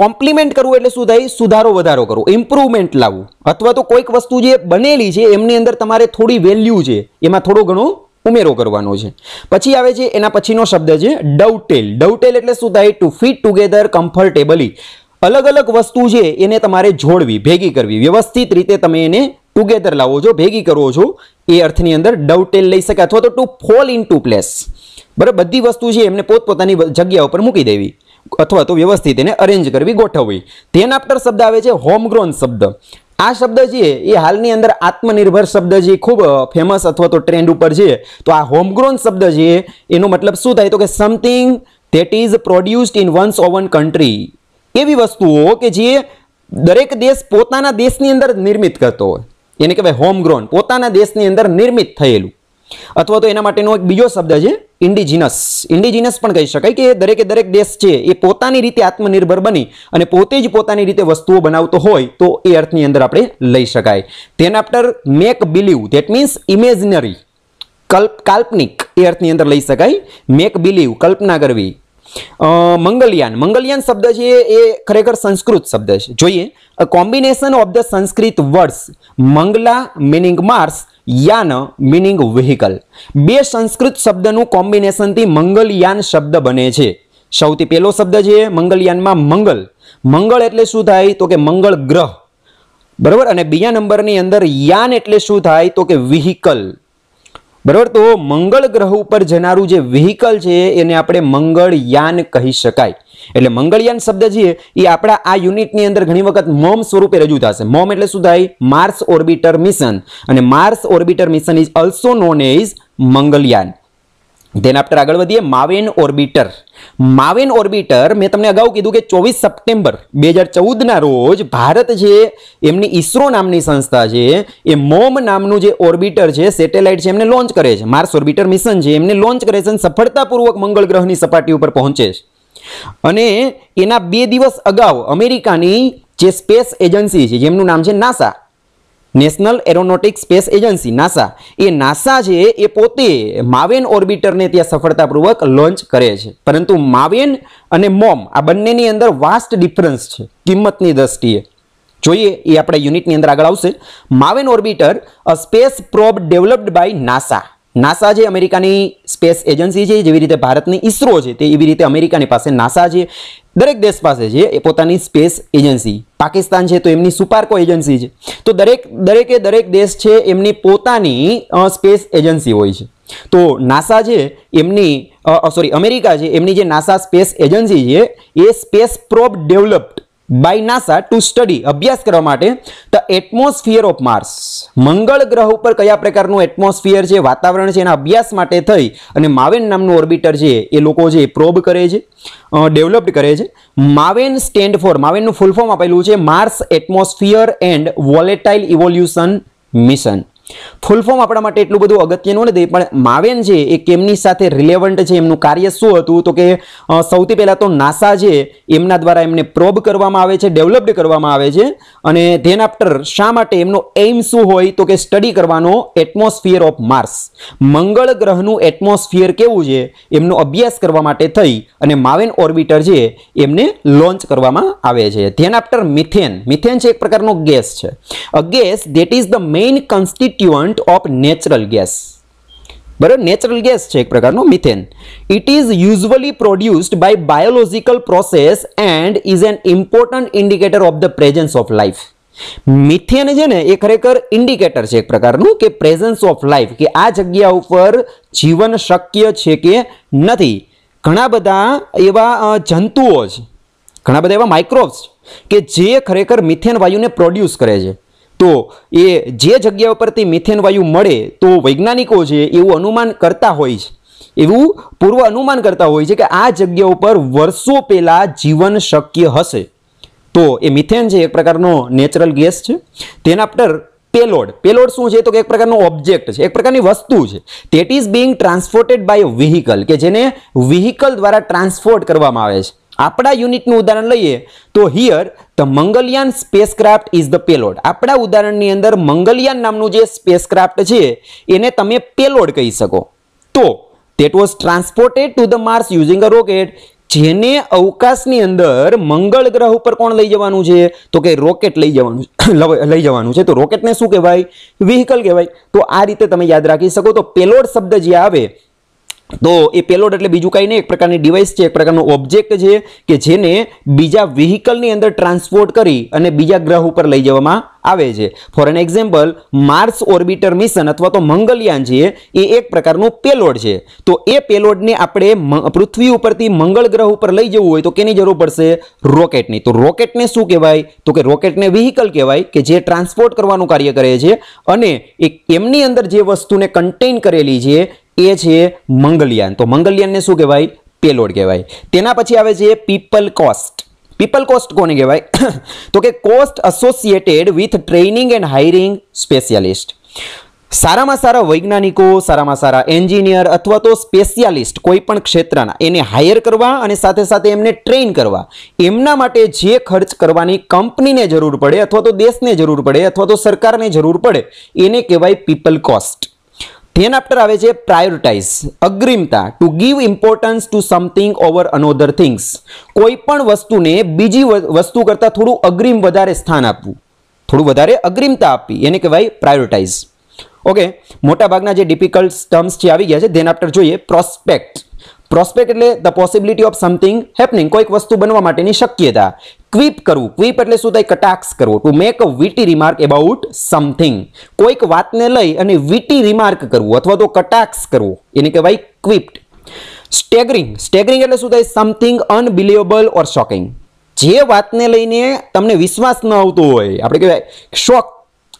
Speaker 1: complement કરવું એટલે શું થાય સુધારો વધારો કરવો ઇમ્પ્રુવમેન્ટ લાવવું અથવા તો કોઈક વસ્તુ જે બનેલી છે એમની અંદર તમારે થોડી વેલ્યુ છે એમાં થોડો ઘણો ઉમેરો કરવાનો છે પછી આવે છે એના પછીનો શબ્દ છે ડવટેલ ડવટેલ એટલે શું થાય ટુ ફિટ ટુગેધર કમ્ફર્ટેબલી અલગ અલગ વસ્તુ છે એને તમારે જોડવી ભેગી કરવી વ્યવસ્થિત રીતે તમે એને ટુગેધર લાવો છો ભેગી કરો છો એ અર્થની અંદર ડવટેલ લઈ શકે અથવા તો to fall into place બરાબર બધી વસ્તુ છે એમને પોતપોતાની જગ્યા ઉપર મૂકી દેવી અથવા તો વ્યવસ્થિત એને અરેન્જ કરવી ગોઠવવી ધેન આફ્ટર શબ્દ આવે છે હોમગ્રોન શબ્દ આ શબ્દ છે એ હાલની અંદર આત્મનિર્ભર શબ્દ જે ખૂબ ફેમસ અથવા તો ટ્રેન્ડ ઉપર છે તો આ હોમગ્રોન શબ્દ છે એનો મતલબ શું થાય તો કે something that is produced in one's own country એવી વસ્તુઓ કે જે દરેક દેશ પોતાના દેશની અંદર નિર્મિત કરતો હોય એને કહેવાય હોમગ્રોન પોતાના દેશની અંદર નિર્મિત થયેલું અથવા તો એના માટેનો એક બીજો શબ્દ છે ઇન્ડિજિનસ ઇન્ડિજિનસ પણ કહી શકાય કે દરેકે દરેક દેશ છે એ પોતાની રીતે આત્મનિર્ભર બની અને પોતે જ પોતાની રીતે વસ્તુઓ બનાવતો હોય તો એ અર્થની અંદર આપણે લઈ શકાય then after make believe that means imaginary કલ્પ કાલ્પનિક એ અર્થની અંદર લઈ શકાય મેક બિલીવ કલ્પના કરવી મંગલયાન મંગલયાન શબ્દ છે એ ખરેખર સંસ્કૃત શબ્દ છે જોઈએ combination of the Sanskrit words Mangala meaning Mars yaan meaning vehicle બે સંસ્કૃત શબ્દનું કોમ્બિનેશનથી મંગલયાન શબ્દ બને છે સૌથી પહેલો શબ્દ છે મંગલયાનમાં મંગલ મંગળ એટલે શું થાય તો કે મંગળ ગ્રહ બરાબર અને બીજા નંબરની અંદર યાન એટલે શું થાય તો કે વ્હીકલ બરાબર તો મંગળ ગ્રહ ઉપર જનારું જે વ્હીકલ છે એને આપણે મંગળયાન કહી શકાય એટલે મંગળયાન શબ્દ છે એ આપણા આ યુનિટની અંદર ઘણી વખત મોમ સ્વરૂપે રજૂ થશે મોમ એટલે શું થાય માર્સ ઓર્બિટર મિશન અને Mars orbiter Mission is also known as Mangalyaan then after આગળ વધીએ માવેન ઓર્બિટર માવેન ઓર્બિટર મેં તમને અગાઉ કીધું કે ચોવીસ સપ્ટેમ્બર બે હજાર ચૌદના રોજ ભારત જે એમની ઇસરો નામની સંસ્થા છે એ મોમ નામનું જે ઓર્બિટર છે સેટેલાઇટ છે એમને લોન્ચ કરે છે માર્સ ઓર્બિટર મિશન છે એમને લોન્ચ કરે છે અને સફળતાપૂર્વક મંગળ ગ્રહની સપાટી ઉપર પહોંચે છે અને એના બે દિવસ અગાઉ અમેરિકાની જે સ્પેસ એજન્સી છે જેમનું નામ છે NASA National Aeronautic Space Agency NASA એ નાસા છે એ પોતે માવેન ઓર્બિટરને ત્યાં સફળતાપૂર્વક લોન્ચ કરે છે પરંતુ માવેન અને મોમ આ બંનેની અંદર વાસ્ટ ડિફરન્સ છે કિંમતની દ્રષ્ટિએ જોઈએ એ આપણા યુનિટની અંદર આગળ આવશે MAVEN orbiter a space probe developed by NASA NASA જે અમેરિકાની સ્પેસ એજન્સી છે જેવી રીતે ભારતની ઈસરો છે તે એવી રીતે અમેરિકાની પાસે નાસા છે દરેક દેશ પાસે છે એ પોતાની સ્પેસ એજન્સી પાકિસ્તાન છે તો એમની સુપાર્કો એજન્સી છે તો દરેક દરેકે દરેક દેશ છે એમની પોતાની સ્પેસ એજન્સી હોય છે તો નાસા છે એમની સોરી અમેરિકા છે એમની જે નાસા સ્પેસ એજન્સી છે a space probe developed by NASA to study અભ્યાસ કરવા માટે ધ એટમોસ્ફિયર ઓફ માર્સ મંગળ ગ્રહ ઉપર કયા પ્રકારનું એટમોસ્ફિયર છે વાતાવરણ છે એના અભ્યાસ માટે થઈ અને માવેન નામનું ઓર્બિટર છે એ લોકો જે પ્રોબ કરે છે ડેવલપ્ડ કરે છે માવેન સ્ટેન્ડ ફોર માવેનનું ફૂલ ફોર્મ આપેલું છે Mars atmosphere and volatile evolution mission full form આપણા માટે એટલું બધું અગત્યનું નથી પણ માવેન છે એ કેમની સાથે રિલેવન્ટ છે એમનું કાર્ય શું હતું તો કે સૌથી પહેલાં તો નાસા છે એમના દ્વારા એમને પ્રોબ કરવામાં આવે છે ડેવલપ્ડ કરવામાં આવે છે અને ધેન આફ્ટર શા માટે એમનો એઇમ શું હોય તો કે સ્ટડી કરવાનો એટમોસ્ફિયર ઓફ માર્સ મંગળ ગ્રહનું એટમોસ્ફિયર કેવું છે એમનો અભ્યાસ કરવા માટે થઈ અને માવેન ઓર્બિટર છે એમને લોન્ચ કરવામાં આવે છે ધેન આફ્ટર મિથેન મિથેન છે એક પ્રકારનો ગેસ છે a gas that is the main કન્સ્ટિટ constituent ઓફ નેચરલ ગેસ બરાબર નેચરલ ગેસ છે એક પ્રકારનો methane it is usually produced by biological process and is an important indicator of the presence of life methane છે ને એ ખરેખર ઇન્ડિકેટર છે એક પ્રકારનું કે પ્રેઝન્સ ઓફ લાઈફ કે આ જગ્યા ઉપર જીવન શક્ય છે કે નથી ઘણા બધા એવા જંતુઓ છે ઘણા બધા એવા માઇક્રોબ્સ કે જે ખરેખર મિથેન વાયુને પ્રોડ્યુસ કરે છે તો એ જે જગ્યા ઉપરથી મિથેન વાયુ મળે તો વૈજ્ઞાનિકો છે એવું અનુમાન કરતા હોય છે એવું પૂર્વ અનુમાન કરતા હોય છે કે આ જગ્યા ઉપર વર્ષો પહેલાં જીવન શક્ય હશે તો એ મિથેન છે એક પ્રકારનો નેચરલ ગેસ છે તેના પર પેલોડ પેલોડ શું છે તો કે એક પ્રકારનો ઓબ્જેક્ટ છે એક પ્રકારની વસ્તુ છે that is being transported by vehicle કે જેને વ્હીકલ દ્વારા ટ્રાન્સપોર્ટ કરવામાં આવે છે આપણા યુનિટનું ઉદાહરણ લઈએ તો here the Mangalyaan spacecraft is the payload આપણા ઉદાહરણની અંદર મંગલયાન નામનું જે સ્પેસક્રાફ્ટ છે એને તમે પેલોડ કહી શકો તો that was transported to the Mars using a rocket જેને અવકાશની અંદર મંગળ ગ્રહ ઉપર કોણ લઈ જવાનું છે તો કે રોકેટ લઈ જવાનું લઈ જવાનું છે તો રોકેટને શું કહેવાય વ્હીકલ કહેવાય તો આ રીતે તમે યાદ રાખી શકો તો પેલોડ શબ્દ જે આવે તો એ પેલોડ એટલે બીજું કંઈ નહીં એક પ્રકારની ડિવાઇસ છે એક પ્રકારનું ઓબ્જેક્ટ છે કે જેને બીજા વ્હીકલની અંદર ટ્રાન્સપોર્ટ કરી અને બીજા ગ્રહ ઉપર લઈ જવામાં આવે છે for an example Mars orbiter mission અથવા તો મંગલયાન છે એ એક પ્રકારનું પેલોડ છે તો એ પેલોડને આપણે પૃથ્વી ઉપરથી મંગળ ગ્રહ ઉપર લઈ જવું હોય તો કેની જરૂર પડશે રોકેટની તો રોકેટને શું કહેવાય તો કે રોકેટને વ્હીકલ કહેવાય કે જે ટ્રાન્સપોર્ટ કરવાનું કાર્ય કરે છે અને એમની અંદર જે વસ્તુને કન્ટેન કરેલી છે એ છે મંગલયાન તો મંગલયાનને શું કહેવાય પેલોડ કહેવાય તેના પછી આવે છે પીપલ કોસ્ટ પીપલ કોસ્ટ કોને કહેવાય તો કે cost associated with training and hiring specialist સારામાં સારા વૈજ્ઞાનિકો સારામાં સારા એન્જિનિયર અથવા તો સ્પેશિયાલિસ્ટ કોઈ પણ ક્ષેત્રના એને હાયર કરવા અને સાથે સાથે એમને ટ્રેન કરવા એમના માટે જે ખર્ચ કરવાની કંપનીને જરૂર પડે અથવા તો દેશને જરૂર પડે અથવા તો સરકારને જરૂર પડે એને કહેવાય પીપલ કોસ્ટ ધેન આફ્ટર આવે છે પ્રાયોરિટાઇઝ અગ્રિમતા to give importance to something over another things કોઈ પણ વસ્તુને બીજી વસ્તુ કરતાં થોડું અગ્રિમ વધારે સ્થાન આપવું થોડું વધારે અગ્રિમતા આપવી એને કહેવાય પ્રાયોરિટાઇઝ ઓકે મોટાભાગના જે ડિફિકલ્ટ ટર્મ્સ જે આવી ગયા છે ધેન આફ્ટર જોઈએ પ્રોસ્પેક્ટ પ્રોસ્પેક્ટ એટલે the possibility of something happening કોઈક વસ્તુ બનવા માટેની શક્યતા ક્વિપ કરવું ક્વિપ એટલે શું થાય કટાક્ષ કરવો to make a witty remark about something કોઈક વાતને લઈ અને વિટી રિમાર્ક કરવું અથવા તો કટાક્ષ કરવો એને કહેવાય ક્વિપ્ડ સ્ટેગરિંગ સ્ટેગરિંગ એટલે શું થાય સમથિંગ અનબિલિવેબલ ઓર શોકિંગ જે વાતને લઈને તમને વિશ્વાસ ન આવતો હોય આપણે કહેવાય શોક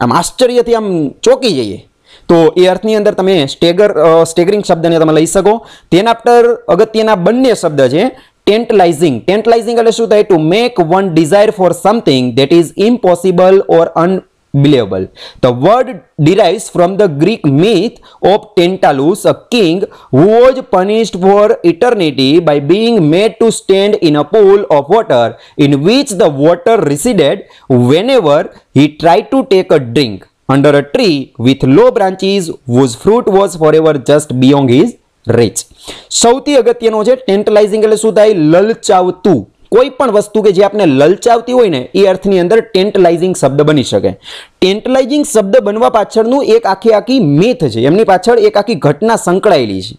Speaker 1: આમ આશ્ચર્યથી આમ ચોંકી જઈએ તો એ અર્થની અંદર તમે સ્ટેગર સ્ટેગરિંગ શબ્દને તમે લઈ શકો તેના આફ્ટર અગત્યના બંને શબ્દ છે ટેન્ટલાઇઝિંગ ટેન્ટલાઇઝિંગ એટલે શું થાય to make one desire for something that is impossible or unbelievable the word derives from the Greek myth of Tantalus a king who was punished for eternity by being made to stand in a pool of water in which the water receded when ever he try to take a drink under a tree with low branches whose fruit was forever just beyond his reach સૌથી અગત્યનો છે ટેન્ટલાઇઝિંગ એટલે શું થાય લલચાવતું કોઈ પણ વસ્તુ કે જે આપને લલચાવતી હોય ને એ અર્થની અંદર ટેન્ટલાઇઝિંગ શબ્દ બની શકે ટેન્ટલાઇઝિંગ શબ્દ બનવા પાછળનું એક આખી આખી મેથ છે એમની પાછળ એક આખી ઘટના સંકળાયેલી છે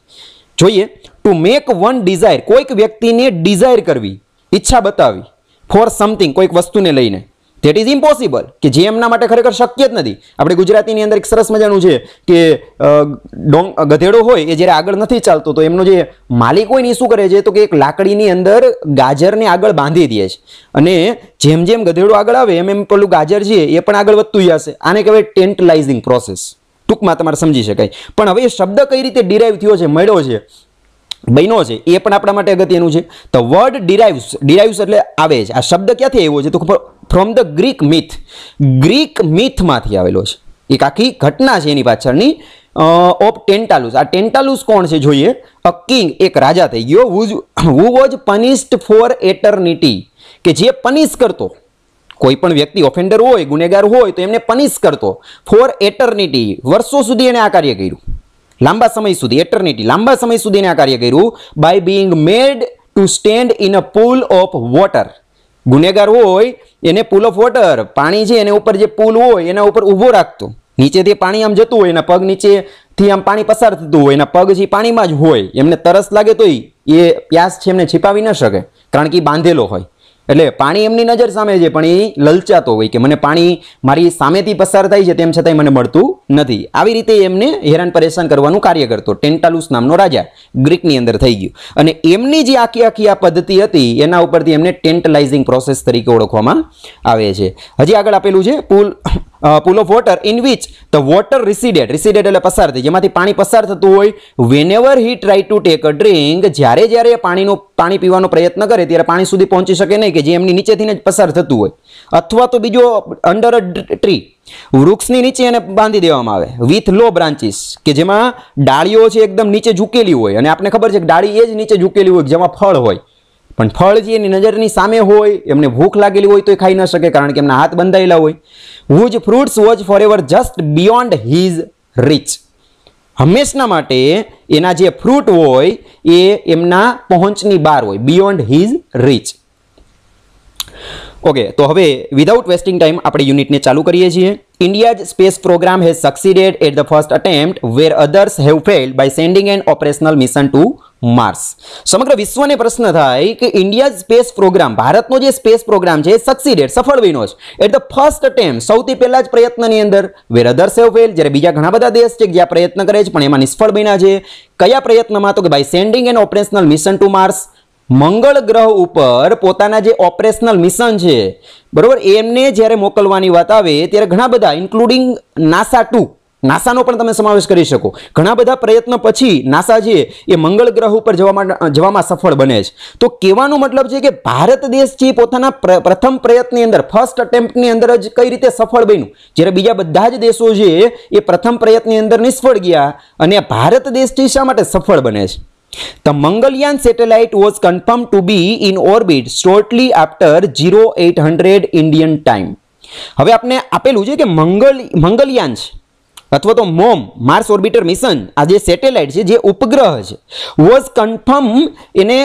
Speaker 1: જોઈએ ટુ મેક વન ડિઝાયર કોઈક વ્યક્તિને ડિઝાયર કરવી ઈચ્છા બતાવી ફોર સમથિંગ કોઈક વસ્તુને લઈને ધેટ ઇઝ ઇમ્પોસિબલ કે જે એમના માટે ખરેખર શક્ય જ નથી આપણે ગુજરાતીની અંદર એક સરસ મજાનું છે કે ડોંગ ગધેડો હોય એ જ્યારે આગળ નથી ચાલતો તો એમનો જે માલિક હોય ને એ શું કરે છે તો કે એક લાકડીની અંદર ગાજરને આગળ બાંધી દે છે અને જેમ જેમ ગધેડો આગળ આવે એમ એમ પેલું ગાજર છે એ પણ આગળ વધતું જશે આને કહેવાય ટેન્ટલાઇઝિંગ પ્રોસેસ ટૂંકમાં તમારે સમજી શકાય પણ હવે એ શબ્દ કઈ રીતે ડિરાઈવ થયો છે મળ્યો છે બન્યો છે એ પણ આપણા માટે અગત્યનું છે તો વર્ડ ડિરાઇવ્સ ડિરાઇવ્સ એટલે આવે છે આ શબ્દ ક્યાંથી આવ્યો છે તો from the Greek myth Greek મિથમાંથી આવેલો છે એક આખી ઘટના છે એની પાછળની ઓફ ટેન્ટાલુસ આ ટેન્ટાલુસ કોણ છે જોઈએ અ કિંગ એક રાજા થઈ ગયો whose who was punished for eternity કે જે પનિશ કરતો કોઈ પણ વ્યક્તિ ઓફેન્ડર હોય ગુનેગાર હોય તો એમને પનિશ કરતો ફોર એટર્નિટી વર્ષો સુધી એણે આ કાર્ય કર્યું લાંબા સમય સુધી એટર્નિટી લાંબા સમય સુધી આ કાર્ય કર્યું by being made to stand in a pool of water ગુનેગાર હોય એને પુલ ઓફ વોટર પાણી છે એને ઉપર જે પુલ હોય એના ઉપર ઊભો રાખતો નીચેથી પાણી આમ જતું હોય એના પગ નીચેથી આમ પાણી પસાર થતું હોય એના પગ જે પાણીમાં જ હોય એમને તરસ લાગે તોય એ પ્યાસ છે એમને છીપાવી ન શકે કારણ કે બાંધેલો હોય એટલે પાણી એમની નજર સામે છે પણ એ લલચાતો હોય કે મને પાણી મારી સામેથી પસાર થાય છે તેમ છતાંય મને મળતું નથી આવી રીતે એમને હેરાન પરેશાન કરવાનું કાર્ય કરતો ટેન્ટાલુસ નામનો રાજા ગ્રીકની અંદર થઈ ગયું અને એમની જે આખી આખી આ પદ્ધતિ હતી એના ઉપરથી એમને ટેન્ટલાઇઝિંગ પ્રોસેસ તરીકે ઓળખવામાં આવે છે હજી આગળ આપેલું છે pool pool of water in which the water receded receded એટલે પસાર થઈ જેમાંથી પાણી પસાર થતું હોય whenever he try to take a drink જ્યારે જ્યારે એ પાણીનો પાણી પીવાનો પ્રયત્ન કરે ત્યારે પાણી સુધી પહોંચી શકે નહીં કે જે એમની નીચેથી જ પસાર થતું હોય અથવા તો બીજો અંડર અ ટ્રી વૃક્ષની નીચે એને બાંધી દેવામાં આવે વિથ લો બ્રાન્ચીસ કે જેમાં ડાળીઓ છે એકદમ નીચે ઝૂકેલી હોય અને આપણે ખબર છે કે ડાળી એ જ નીચે ઝૂકેલી હોય જેમાં ફળ હોય પણ ફળ જે એની નજરની સામે હોય એમને ભૂખ લાગેલી હોય તો એ ખાઈ ન શકે કારણ કે એમના હાથ બંધાયેલા હોય whose fruits was for ever just beyond his reach હંમેશના માટે એના જે ફ્રૂટ હોય એ એમના પહોંચની બહાર હોય બિયોન્ડ હિઝ રીચ ઓકે તો હવે વિધાઉટ વેસ્ટિંગ ટાઈમ આપણે યુનિટને ચાલુ કરીએ છીએ India's space program has succeeded at the first attempt where others have failed by sending an operational mission to Mars સમગ્ર વિશ્વને પ્રશ્ન થાય કે ઇન્ડિયા સ્પેસ પ્રોગ્રામ ભારતનો જે સ્પેસ પ્રોગ્રામ છે સક્સીડેડ સફળ બન્યો છે એટ ધ ફર્સ્ટ ટેમ સૌથી પહેલા જ પ્રયત્નની અંદર વેર અધર્સ હેવ ફેલ જ્યારે બીજા ઘણા બધા દેશ છે જ્યાં પ્રયત્ન કરે છે પણ એમાં નિષ્ફળ બન્યા છે કયા પ્રયત્નમાં તો કે ભાઈ sending and operational mission to Mars મંગળ ગ્રહ ઉપર પોતાના જે ઓપરેશનલ મિશન છે બરાબર એમને જ્યારે મોકલવાની વાત આવે ત્યારે ઘણા બધા ઇન્ક્લુડિંગ નાસા ટુ નાસાનો પણ તમે સમાવેશ કરી શકો ઘણા બધા પ્રયત્ન પછી નાસા જે એ મંગળ ગ્રહ ઉપર જવામાં જવામાં સફળ બને છે તો કહેવાનો મતલબ છે કે ભારત દેશ જે પોતાના પ્રથમ પ્રયત્નની અંદર ફર્સ્ટ અટેમ્પ્ટની અંદર જ કઈ રીતે સફળ બન્યું જ્યારે બીજા બધા જ દેશો છે એ પ્રથમ પ્રયત્નની અંદર નિષ્ફળ ગયા અને ભારત દેશથી શા માટે સફળ બને છે the Mangalyaan satellite was confirm to be in orbit shortly after zero eight hundred Indian time હવે આપણે આપેલું છે કે મંગલ મંગલયાન છે અથવા તો મોમ માર્સ ઓર્બિટર મિશન આ જે સેટેલાઇટ છે જે ઉપગ્રહ છે વોઝ કન્ફર્મ એને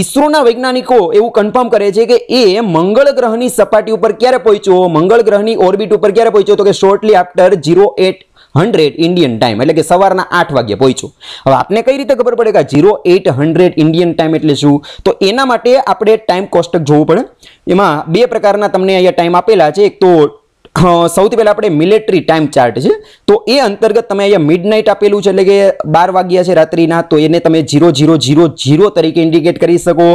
Speaker 1: ઈસરોના વૈજ્ઞાનિકો એવું કન્ફર્મ કરે છે કે એ મંગળ ગ્રહની સપાટી ઉપર ક્યારે પહોંચ્યો મંગળ ગ્રહની ઓર્બિટ ઉપર ક્યારે પહોંચ્યો તો કે shortly after zero eight hundred Indian time એટલે કે સવારના આઠ વાગ્યે પહોંચ્યો હવે આપને કઈ રીતે ખબર પડે કે zero eight hundred Indian time એટલે શું તો એના માટે આપણે ટાઈમ કોસ્ટક જોવું પડે એમાં બે પ્રકારના તમને અહીંયા ટાઈમ આપેલા છે એક તો સૌથી પહેલાં આપણે મિલેટરી ટાઈમ ચાર્ટ છે તો એ અંતર્ગત તમે અહીંયા મિડનાઇટ આપેલું છે એટલે કે બાર વાગ્યા છે રાત્રિના તો એને તમે ઝીરો ઝીરો ઝીરો ઝીરો તરીકે ઇન્ડિકેટ કરી શકો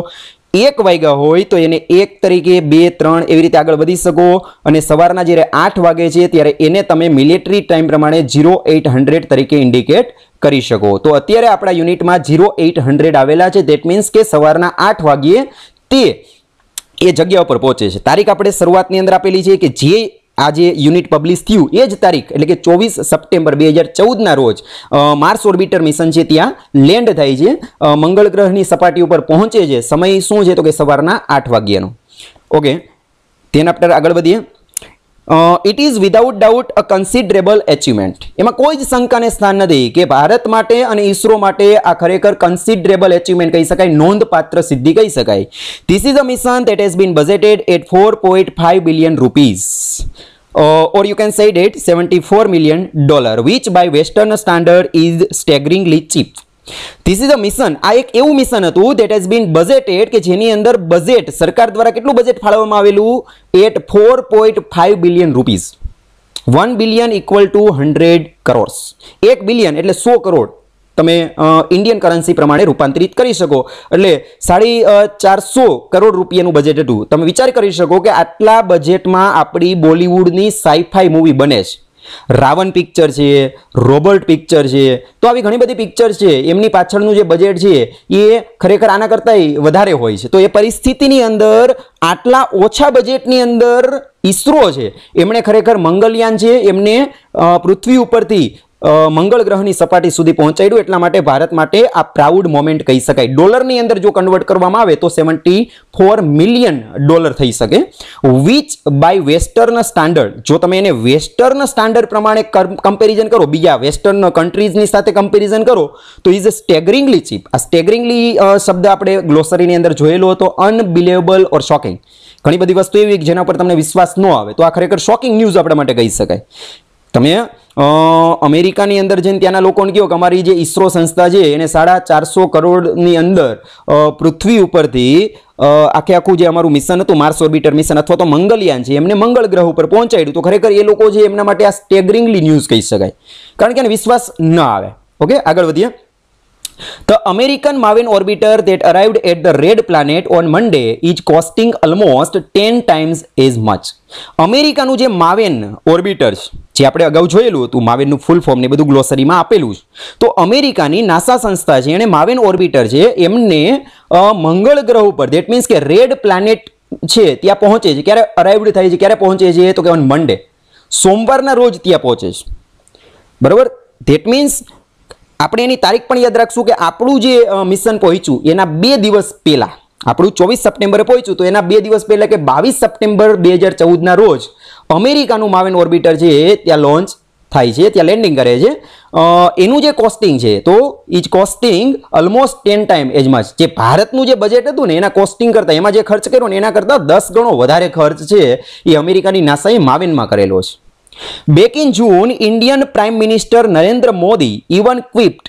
Speaker 1: એક વાગ્યા હોય તો એને એક તરીકે બે ત્રણ એવી રીતે આગળ વધી શકો અને સવારના જ્યારે આઠ વાગે છે ત્યારે એને તમે મિલિટરી ટાઈમ પ્રમાણે ઝીરો એઇટ હંડ્રેડ તરીકે ઇન્ડિકેટ કરી શકો તો અત્યારે આપણા યુનિટમાં ઝીરો એઇટ હંડ્રેડ આવેલા છે દેટ મીન્સ કે સવારના આઠ વાગ્યે તે એ જગ્યા ઉપર પહોંચે છે તારીખ આપણે શરૂઆતની અંદર આપેલી છે કે જે આ જે યુનિટ પબ્લિશ થયું એ જ તારીખ એટલે કે ચોવીસ સપ્ટેમ્બર બે હજાર ચૌદના રોજ માર્સ ઓર્બિટર મિશન છે ત્યાં લેન્ડ થાય છે મંગળ ગ્રહની સપાટી ઉપર પહોંચે છે સમય શું છે તો કે સવારના આઠ વાગ્યાનો ઓકે તેના પર આગળ વધીએ it is without doubt a considerable achievement એમાં કોઈ જ શંકાને સ્થાન નથી કે ભારત માટે અને ઇસરો માટે આ ખરેખર કન્સિડરેબલ એચિવમેન્ટ કહી શકાય નોંધપાત્ર સિદ્ધિ કહી શકાય this is a mission that has been budgeted at four point five billion rupees or you can can say seventy four million dollar which by western standard is staggeringly cheap this is a mission આ એક એવું મિશન હતું દેટ હેઝ બીન બજેટેડ કે જેની અંદર બજેટ સરકાર દ્વારા કેટલું બજેટ ફાળવવામાં આવેલું at four point five billion rupees one billion equal to hundred crores એક બિલિયન એટલે સો કરોડ તમે ઇન્ડિયન કરન્સી પ્રમાણે રૂપાંતરિત કરી શકો એટલે સાડી ચારસો કરોડ રૂપિયાનું બજેટ હતું તમે વિચાર કરી શકો કે આટલા બજેટમાં આપણી બોલિવૂડની સાઈફાઈ મૂવી બને છે રાવણ પિક્ચર છે રોબર્ટ પિક્ચર છે તો આવી ઘણી બધી પિક્ચર છે એમની પાછળનું જે બજેટ છે એ ખરેખર આના કરતાં વધારે હોય છે તો એ પરિસ્થિતિની અંદર આટલા ઓછા બજેટની અંદર ઈસરો છે એમણે ખરેખર મંગલયાન છે એમને પૃથ્વી ઉપરથી મંગળ ગ્રહની સપાટી સુધી પહોંચાડ્યું એટલા માટે ભારત માટે આ પ્રાઉડ મોમેન્ટ કહી શકાય ડોલરની અંદર જો કન્વર્ટ કરવામાં આવે તો સેવન્ટી ફોર મિલિયન ડોલર થઈ શકે વિચ બાય વેસ્ટર્ન સ્ટાન્ડર્ડ જો તમે એને વેસ્ટર્ન સ્ટાન્ડર્ડ પ્રમાણે કમ્પેરિઝન કરો બીજા વેસ્ટર્ન કન્ટ્રીઝની સાથે કમ્પેરિઝન કરો તો ઇઝ સ્ટેગરિંગલી ચીપ આ સ્ટેગરિંગલી શબ્દ આપણે ગ્લોસરીની અંદર જોયેલો હતો અનબિલેબલ ઓર શોકિંગ ઘણી બધી વસ્તુ એવી જેના પર તમને વિશ્વાસ ન આવે તો આ ખરેખર શોકિંગ ન્યૂઝ આપણા માટે કહી શકાય તમે અમેરિકાની અંદર જઈને ત્યાંના લોકોને કહો કે અમારી જે ઈસરો સંસ્થા છે એને સાડા ચારસો કરોડની અંદર પૃથ્વી ઉપરથી આખે આખું જે અમારું મિશન હતું માર્સ ઓર્બિટર મિશન અથવા તો મંગલયાન છે એમને મંગળ ગ્રહ ઉપર પહોંચાડ્યું તો ખરેખર એ લોકો છે એમના માટે આ સ્ટેગરિંગલી ન્યૂઝ કહી શકાય કારણ કે એને વિશ્વાસ ન આવે ઓકે આગળ વધીએ The American Marvin orbiter that arrived at the red planet on Monday is costing almost ten times as much અમેરિકાનું જે માવેન ઓર્બિટર્સ જે આપણે અગાઉ જોયેલું હતું માવેનનું ફૂલ ફોર્મ ને બધું ગ્લોસરીમાં આપેલું છે તો અમેરિકાની નાસા સંસ્થા છે એણે માવેન ઓર્બિટર છે એમને મંગળ ગ્રહ ઉપર દેટ મીન્સ કે રેડ પ્લાનેટ છે ત્યાં પહોંચે છે ક્યારે અરાઇવડ થાય છે ક્યારે પહોંચે છે તો કે ઓન મંડે સોમવારના રોજ ત્યાં પહોંચે છે બરાબર ધેટ મીન્સ આપણે એની તારીખ પણ યાદ રાખશું કે આપણું જે મિશન પહોંચ્યું એના બે દિવસ પહેલાં આપણું ચોવીસ સપ્ટેમ્બરે પહોંચ્યું તો એના બે દિવસ પહેલાં કે બાવીસ સપ્ટેમ્બર બે હજાર ચૌદના રોજ અમેરિકાનું માવેન ઓર્બિટર છે ત્યાં લોન્ચ થાય છે ત્યાં લેન્ડિંગ કરે છે એનું જે કોસ્ટિંગ છે તો is costing almost ten time એજમાં જ જે ભારતનું જે બજેટ હતું ને એના કોસ્ટિંગ કરતાં એમાં જે ખર્ચ કર્યો ને એના કરતાં દસ ગણો વધારે ખર્ચ છે એ અમેરિકાની નાસાએ માવેનમાં કરેલો છે Back in June, Indian Prime Minister Narendra Modi even quipped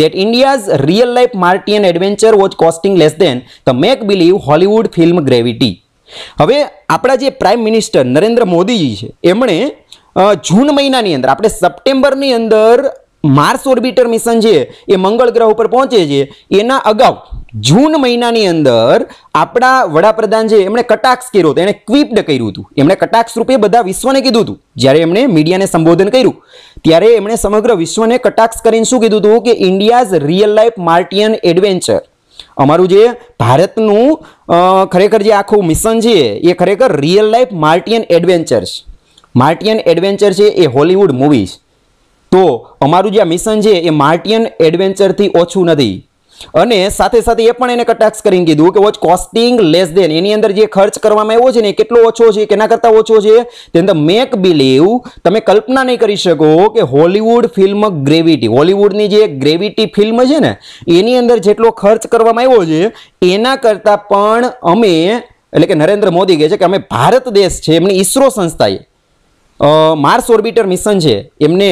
Speaker 1: that India's real-life Martian adventure was costing less than the make-believe Hollywood film Gravity. હવે આપણા જે પ્રાઇમ મિનિસ્ટર નરેન્દ્ર મોદીજી છે એમણે જૂન મહિનાની અંદર આપણે સપ્ટેમ્બરની અંદર માર્સ ઓર્બિટર મિશન છે એ મંગળ ગ્રહ ઉપર પહોંચે છે એના અગાઉ જૂન મહિનાની અંદર આપણા વડાપ્રધાન છે એમણે કટાક્ષ કર્યો હતો એણે ક્વિપ્ડ કર્યું હતું એમણે કટાક્ષ રૂપે બધા વિશ્વને કીધું હતું જ્યારે એમણે મીડિયાને સંબોધન કર્યું ત્યારે એમણે સમગ્ર વિશ્વને કટાક્ષ કરીને શું કીધું હતું કે India's real life Martian adventure અમારું જે ભારતનું ખરેખર જે આખું મિશન છે એ ખરેખર real life Martian adventures Martian adventure છે એ હોલિવૂડ મૂવીઝ તો અમારું જે આ મિશન છે એ માર્ટિયન એડવેન્ચરથી ઓછું નથી અને સાથે સાથે એ પણ એને કટાક્ષ કરીને કીધું કે વોચ કોસ્ટિંગ લેસ દેન એની અંદર જે ખર્ચ કરવામાં આવ્યો છે ને કેટલો ઓછો છે કેના કરતાં ઓછો છે તે અંદર મેક બિલીવ તમે કલ્પના નહીં કરી શકો કે હોલિવૂડ ફિલ્મ ગ્રેવિટી હોલિવૂડની જે ગ્રેવિટી ફિલ્મ છે ને એની અંદર જેટલો ખર્ચ કરવામાં આવ્યો છે એના કરતાં પણ અમે એટલે કે નરેન્દ્ર મોદી કહે છે કે અમે ભારત દેશ છે એમની ઈસરો સંસ્થાએ માર્સ ઓર્બિટર મિશન છે એમને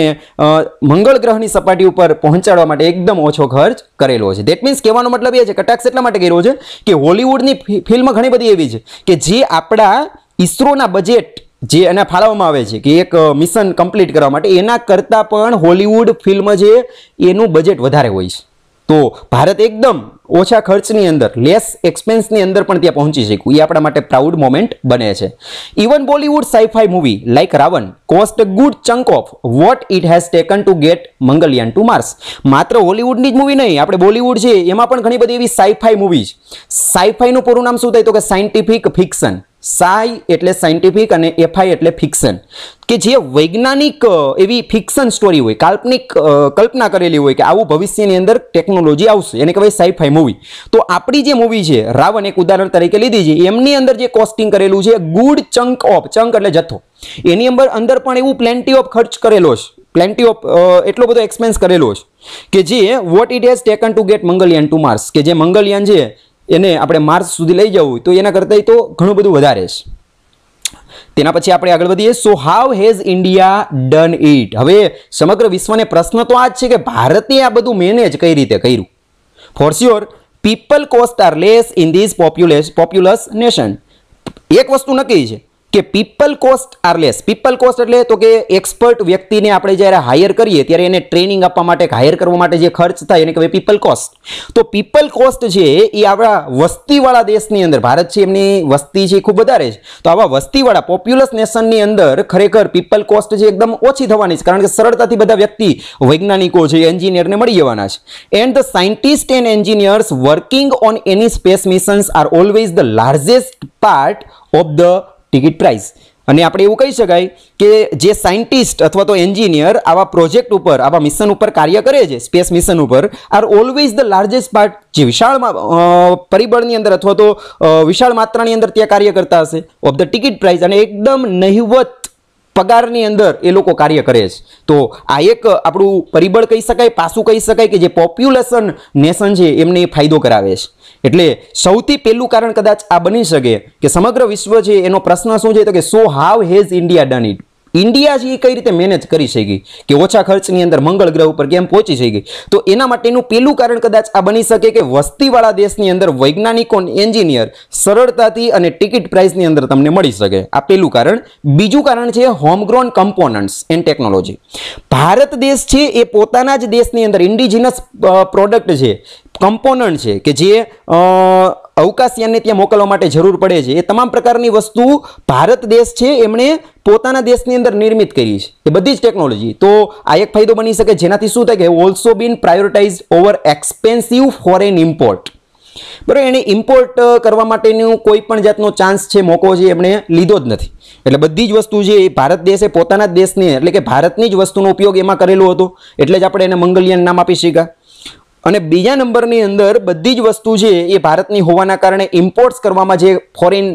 Speaker 1: મંગળ ગ્રહની સપાટી ઉપર પહોંચાડવા માટે એકદમ ઓછો ખર્ચ કરેલો છે દેટ મીન્સ કહેવાનો મતલબ એ છે કટાક્ષ એટલા માટે કર્યો છે કે હોલિવૂડની ફિલ્મ ઘણી બધી એવી છે કે જે આપણા ઇસરોના બજેટ જે એને ફાળવવામાં આવે છે કે એક મિશન કમ્પ્લીટ કરવા માટે એના કરતાં પણ હોલિવૂડ ફિલ્મ છે એનું બજેટ વધારે હોય છે તો ભારત એકદમ ઓછા ખર્ચની અંદર લેસ એક્સપેન્સની અંદર પણ ત્યાં પહોંચી શકું એ આપણા માટે પ્રાઉડ મોમેન્ટ બને છે even Bollywood sci-fi movie like Ravan cost good chunk of what it has taken to get Mangalyaan to Mars માત્ર હોલિવૂડની જ મૂવી નહીં આપણે બોલિવૂડ છે એમાં પણ ઘણી બધી એવી સાઈફાઈ મૂવીઝ સાઇફાઈનું પૂરું નામ શું થાય તો કે સાયન્ટિફિક ફિક્શન સાઈ એટલે સાયન્ટિફિક અને એફઆઈ એટલે ફિક્શન કે જે વૈજ્ઞાનિક એવી ફિક્શન સ્ટોરી હોય કાલ્પનિક કલ્પના કરેલી હોય કે આવું ભવિષ્યની અંદર ટેકનોલોજી આવશે એને કહેવાય સાઈફાઈ મૂવી તો આપણી જે મૂવી છે રાવણ એક ઉદાહરણ તરીકે લીધી છે એમની અંદર જે કોસ્ટિંગ કરેલું છે ગુડ ચંક ઓફ ચંક એટલે જથ્થો એની અંદર અંદર પણ એવું પ્લેન્ટી ઓફ ખર્ચ કરેલો છે પ્લેન્ટી ઓફ એટલો બધો એક્સપેન્સ કરેલો છે કે જે what it has taken to get Mangalyaan to Mars કે જે મંગલયાન છે એને આપણે માર્ચ સુધી લઈ જવું હોય તો એના કરતાં તો ઘણું બધું વધારે છે તેના પછી આપણે આગળ વધીએ so how has India done it હવે સમગ્ર વિશ્વને પ્રશ્ન તો આ જ છે કે ભારતે આ બધું મેનેજ કઈ રીતે કર્યું for sure people cost are less in this populace populous nation એક વસ્તુ નક્કી છે કે people cost are less people cost એટલે તો કે એક્સપર્ટ વ્યક્તિને આપણે જ્યારે હાયર કરીએ ત્યારે એને ટ્રેનિંગ આપવા માટે હાયર કરવા માટે જે ખર્ચ થાય એને કહેવાય પીપલ કોસ્ટ તો પીપલ કોસ્ટ છે એ આપણા વસ્તીવાળા દેશની અંદર ભારત છે એમની વસ્તી છે ખૂબ વધારે છે તો આવા વસ્તીવાળા પોપ્યુલસ નેશનની અંદર ખરેખર પીપલ કોસ્ટ છે એકદમ ઓછી થવાની છે કારણ કે સરળતાથી બધા વ્યક્તિ વૈજ્ઞાનિકો છે એન્જિનિયરને મળી જવાના છે and the scientist and engineers working on any space missions are always the largest part of the ticket price અને આપણે એવું કહી શકાય કે જે સાયન્ટિસ્ટ અથવા તો એન્જિનિયર આવા પ્રોજેક્ટ ઉપર આવા મિશન ઉપર કાર્ય કરે છે સ્પેસ મિશન ઉપર are always the largest part જે વિશાળ પરિબળની અંદર અથવા તો વિશાળ માત્રાની અંદર ત્યાં કાર્ય કરતા હશે ઓફ ધ ટિકિટ પ્રાઇસ અને એકદમ નહિવત પગારની અંદર એ લોકો કાર્ય કરે છે તો આ એક આપણું પરિબળ કહી શકાય પાસું કહી શકાય કે જે પોપ્યુલેશન નેશન છે એમને ફાયદો કરાવે છે એટલે સૌથી પહેલું કારણ કદાચ આ બની શકે કે સમગ્ર વિશ્વ છે એનો પ્રશ્ન શું છે તો કે so how has India done it India છે એ કઈ રીતે મેનેજ કરી શકી કે ઓછા ખર્ચની અંદર મંગળ ગ્રહ ઉપર કેમ પહોંચી શકી તો એના માટેનું પહેલું કારણ કદાચ આ બની શકે કે વસ્તીવાળા દેશની અંદર વૈજ્ઞાનિકો એન્જિનિયર સરળતાથી અને ટિકિટ પ્રાઇસની અંદર તમને મળી શકે આ પહેલું કારણ બીજું કારણ છે હોમગ્રોન કમ્પોનન્ટ્સ એન્ડ ટેકનોલોજી ભારત દેશ છે એ પોતાના જ દેશની અંદર ઇન્ડિજિનસ પ્રોડક્ટ છે કમ્પોનન્ટ છે કે જે અવકાશયાનને ત્યાં મોકલવા માટે જરૂર પડે છે એ તમામ પ્રકારની વસ્તુ ભારત દેશ છે એમણે પોતાના દેશની અંદર નિર્મિત કરી છે એ બધી જ ટેકનોલોજી તો આ એક ફાયદો બની શકે જેનાથી શું થાય કે also been prioritize over expensive foreign import બરાબર એને ઇમ્પોર્ટ કરવા માટેનું કોઈ પણ જાતનો ચાન્સ છે મોકો છે એમણે લીધો જ નથી એટલે બધી જ વસ્તુ છે એ ભારત દેશે પોતાના જ દેશની એટલે કે ભારતની જ વસ્તુનો ઉપયોગ એમાં કરેલો હતો એટલે જ આપણે એને મંગલયાન નામ આપી શક્યા અને બીજા નંબરની અંદર બધી જ વસ્તુ છે એ ભારતની હોવાના કારણે ઇમ્પોર્ટ્સ કરવામાં જે ફોરેન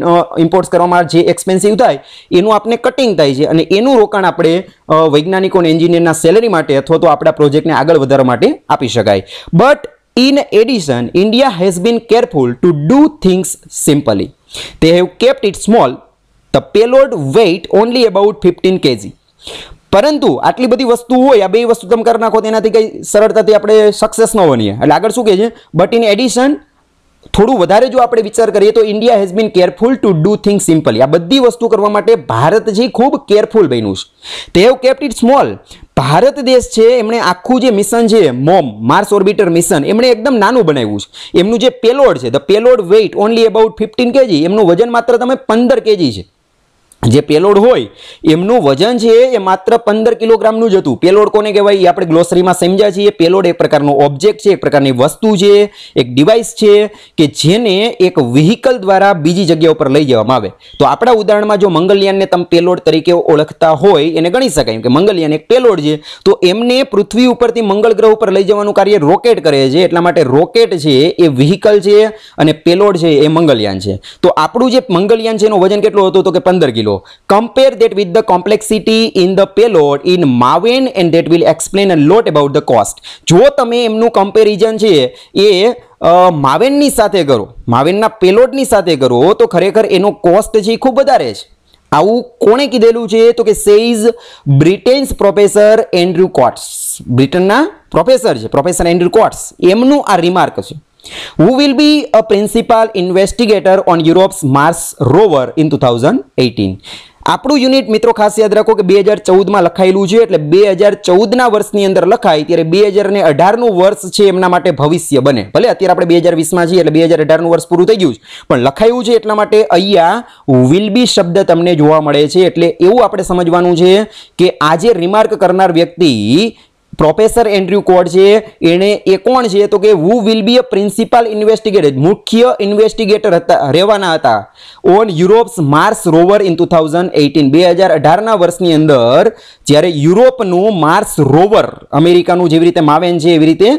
Speaker 1: ઇમ્પોર્ટ્સ કરવામાં જે એક્સપેન્સિવ થાય એનું આપણે કટિંગ થાય છે અને એનું રોકાણ આપણે વૈજ્ઞાનિકો અને એન્જિનિયરના સેલેરી માટે અથવા તો આપણા પ્રોજેક્ટને આગળ વધારવા માટે આપી શકાય but in addition India has been careful to do things simply they have kept it small the payload weight only about fifteen KG પરંતુ આટલી બધી વસ્તુ હોય આ બે વસ્તુ તમે કરી નાખો તેનાથી કંઈ સરળતાથી આપણે સક્સેસ ન બનીએ એટલે આગળ શું કહે છે બટ ઇન એડિશન થોડું વધારે જો આપણે વિચાર કરીએ તો India has been careful to do thing simply આ બધી વસ્તુ કરવા માટે ભારત જે ખૂબ કેરફુલ બન્યું છે they have kept it small ભારત દેશ છે એમણે આખું જે મિશન છે મોમ માર્સ ઓર્બિટર મિશન એમણે એકદમ નાનું બનાવ્યું છે એમનું જે પેલોડ છે the payload weight only about fifteen KG એમનું વજન માત્ર તમે પંદર કેજી છે જે પેલોડ હોય એમનું વજન છે એ માત્ર પંદર કિલોગ્રામનું જ હતું પેલોડ કોને કહેવાય એ આપણે ગ્લોસરીમાં સમજ્યા છીએ પેલોડ એક પ્રકારનો ઓબ્જેક્ટ છે એક પ્રકારની વસ્તુ છે એક ડિવાઇસ છે કે જેને એક વ્હીકલ દ્વારા બીજી જગ્યા ઉપર લઈ જવામાં આવે તો આપણા ઉદાહરણમાં જો મંગલયાનને તમે પેલોડ તરીકે ઓળખતા હોય એને ગણી શકાય કે મંગલયાન એક પેલોડ છે તો એમને પૃથ્વી ઉપરથી મંગળ ગ્રહ ઉપર લઈ જવાનું કાર્ય રોકેટ કરે છે એટલા માટે રોકેટ છે એ વ્હીકલ છે અને પેલોડ છે એ મંગલયાન છે તો આપણું જે મંગલયાન છે એનું વજન કેટલો હતો તો કે પંદર kilo also. Compare that with the complexity in the payload in Maven and that will explain a lot about the cost. જો તમે એમનું કમ્પેરિઝન છે એ માવેનની સાથે કરો માવેનના પેલોડની સાથે કરો તો ખરેખર એનો કોસ્ટ છે એ ખૂબ વધારે છે આવું કોણે કીધેલું છે તો કે says Britain's professor Andrew Coates બ્રિટનના પ્રોફેસર છે પ્રોફેસર એન્ડ્રુ કોટ્સ એમનું આ રિમાર્ક છે who will be a principal investigator on Europe's Mars rover in 2018. આપણું યુનિટ મિત્રો ખાસ યાદ રાખો કે બે હજાર ચૌદમાં લખાયેલું છે એટલે બે હજાર ચૌદના વર્ષની અંદર લખાય ત્યારે બે હજાર ને અઢારનું વર્ષ છે એમના માટે ભવિષ્ય બને ભલે અત્યારે આપણે બે હજાર વીસમાં છીએ એટલે બે હજાર અઢારનું વર્ષ પૂરું થઈ ગયું છે પણ લખાયું છે એટલા માટે અહીંયા વિલ બી શબ્દ તમને જોવા મળે છે એટલે એવું આપણે સમજવાનું છે કે આજે રિમાર્ક કરનાર વ્યક્તિ પ્રોફેસર એન્ડ્રુ કોડ છે એણે એ કોણ છે તો કે who will be a principal investigator મુખ્ય ઇન્વેસ્ટિગેટર હતા રહેવાના હતા on Europe's Mars rover in two thousand eighteen બે હજાર અઢારના વર્ષની અંદર જ્યારે યુરોપનું માર્સ રોવર અમેરિકાનું જેવી રીતે માવેન છે એવી રીતે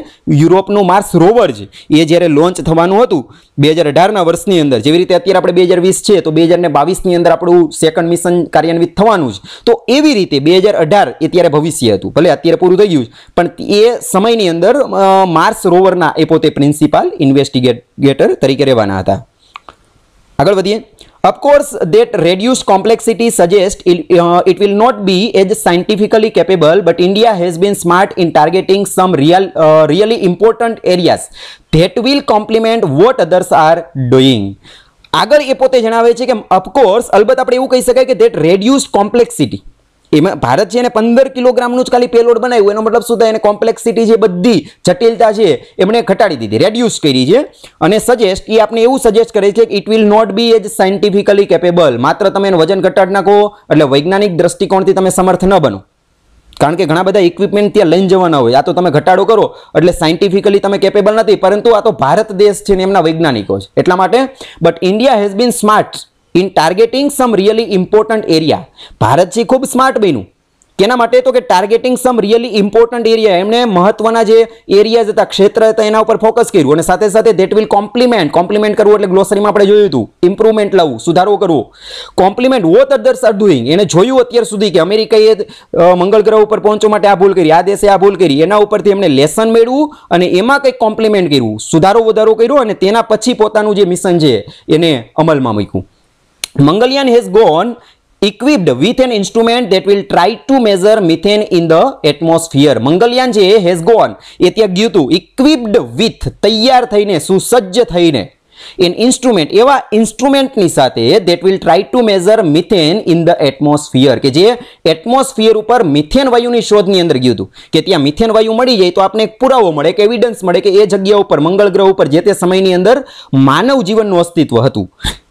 Speaker 1: યુરોપનું માર્સ રોવર છે એ જ્યારે લોન્ચ થવાનું હતું બે હજાર અઢારના વર્ષની અંદર જેવી રીતે અત્યારે આપણે બે હજાર વીસ છે તો બે હજાર ને બાવીસની અંદર આપણું સેકન્ડ મિશન કાર્યાન્વિત થવાનું છે તો એવી રીતે બે હજાર અઢાર એ ત્યારે ભવિષ્ય હતું ભલે અત્યારે પૂરું થઈ ગયું પણ એ સમયની અંદર માર્સ રોવરના એ પોતે પ્રિન્સિપાલ ઇન્વેસ્ટિગેટ ગેટર તરીકે રહેવાના હતા આગળ વધીએ Of course, that reduced complexity suggests it, uh, it, will not be as scientifically capable, but India has been smart in targeting some real, uh, really important areas that will complement what others are doing. આગળ એ પોતે જણાવે છે કે અફકોર્સ અલબત્ત આપણે એવું કહી શકાય કે દેટ રેડ્યુસ્ડ કોમ્પ્લેક્સિટી એમાં ભારત છે એને પંદર કિલોગ્રામનું જ ખાલી પેલોડ બનાવ્યું એનો મતલબ શું થાય એને કોમ્પ્લેક્સિટી છે બધી જટિલતા છે એમણે ઘટાડી દીધી રેડ્યુસ કરી છે અને સજેસ્ટ એ આપણે એવું સજેસ્ટ કરે છે કે it will not be as scientifically capable માત્ર તમે એનું વજન ઘટાડી નાખો એટલે વૈજ્ઞાનિક દ્રષ્ટિકોણથી તમે સમર્થ ન બનો કારણ કે ઘણા બધા ઇક્વિપમેન્ટ ત્યાં લઈને જવાના હોય આ તો તમે ઘટાડો કરો એટલે સાયન્ટિફિકલી તમે કેપેબલ નથી પરંતુ આ તો ભારત દેશ છે ને એમના વૈજ્ઞાનિકો છે એટલા માટે but India has been smart in targeting some really important area ભારત છે ખૂબ સ્માર્ટ બન્યું કેના માટે તો કે targeting some really important area એમણે મહત્વના જે એરિયાઝ હતા ક્ષેત્ર હતા એના ઉપર ફોકસ કર્યું અને સાથે સાથે દેટ વિલ કોમ્પ્લિમેન્ટ કોમ્પ્લિમેન્ટ કરવું એટલે ગ્લોસરીમાં આપણે જોયું હતું ઇમ્પ્રુવમેન્ટ લાવવું સુધારો કરવો complement what others are doing એણે જોયું અત્યાર સુધી કે અમેરિકાએ મંગળ ગ્રહ ઉપર પહોંચવા માટે આ ભૂલ કરી આ દેશે આ ભૂલ કરી એના ઉપરથી એમણે લેસન મેળવું અને એમાં કંઈક કોમ્પ્લિમેન્ટ કર્યું સુધારો વધારો કર્યો અને તેના પછી પોતાનું જે મિશન છે એને અમલમાં મૂક્યું Mangalyaan has gone equipped with an instrument that will try to measure methane in the atmosphere Mangalyaan છે એ has gone એ ત્યાં ગયું હતું ઇક્વિપ્ડ વિથ તૈયાર થઈને સુસજ્જ થઈને એન ઇન્સ્ટ્રુમેન્ટ એવા ઇન્સ્ટ્રુમેન્ટની સાથે that will try to measure methane in the atmosphere કે જે એટમોસ્ફિયર ઉપર મિથેન વાયુની શોધની અંદર ગયું હતું કે ત્યાં મિથેન વાયુ મળી જાય તો આપણે એક પુરાવો મળે કે એવિડન્સ મળે કે એ જગ્યા ઉપર મંગળ ગ્રહ ઉપર જે તે સમયની અંદર માનવ જીવનનું અસ્તિત્વ હતું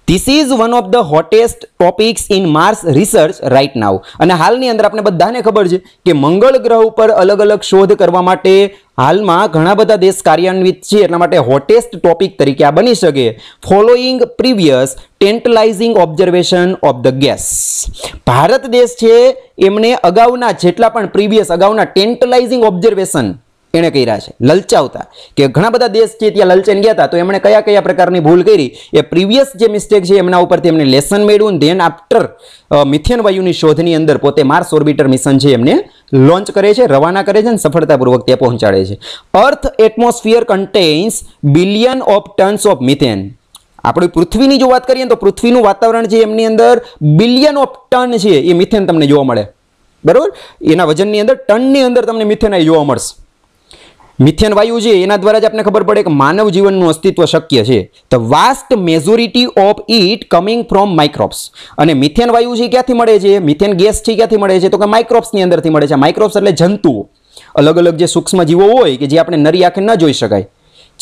Speaker 1: this is one of the hottest topics in Mars research right now અને હાલની અંદર આપણે બધાને ખબર છે કે મંગળ ગ્રહ ઉપર અલગ અલગ શોધ કરવા માટે હાલમાં ઘણા બધા દેશ કાર્યાન્વિત છે એટલા માટે હોટેસ્ટ ટોપિક તરીકે આ બની શકે following previous tantalizing observation of the gas ભારત દેશ છે એમણે અગાઉના જેટલા પણ પ્રીવિયસ અગાઉના ટેન્ટલાઇઝિંગ ઓબ્ઝર્વેશન એણે કર્યા છે લલચાવતા કે ઘણા બધા દેશ છે ત્યાં લલચાઈને ગયા હતા તો એમણે કયા કયા પ્રકારની ભૂલ કરી એ પ્રિવિયસ જે મિસ્ટેક છે એમના ઉપરથી એમને લેસન મેળવ્યું ધેન આફ્ટર મિથેન વાયુની શોધની અંદર પોતે માર્સ ઓર્બિટર મિશન છે એમને લોન્ચ કરે છે રવાના કરે છે અને સફળતાપૂર્વક ત્યાં પહોંચાડે છે Earth atmosphere contains billion of tons of methane આપણે પૃથ્વીની જો વાત કરીએ તો પૃથ્વીનું વાતાવરણ છે એમની અંદર બિલિયન ઓફ ટન છે એ મિથેન તમને જોવા મળે બરાબર એના વજનની અંદર ટનની અંદર તમને મિથેન જોવા મળશે મિથેન વાયુ છે એના દ્વારા જ આપણને ખબર પડે કે માનવ જીવનનું અસ્તિત્વ શક્ય છે the vast majority of it coming from microbes અને મિથેન વાયુ છે ક્યાંથી મળે છે મિથેન ગેસ છે ક્યાંથી મળે છે તો કે માઇક્રોપ્સની અંદરથી મળે છે માઇક્રોપ્સ એટલે જંતુઓ અલગ અલગ જે સૂક્ષ્મ જીવો હોય કે જે આપણે નરી આંખે ન જોઈ શકાય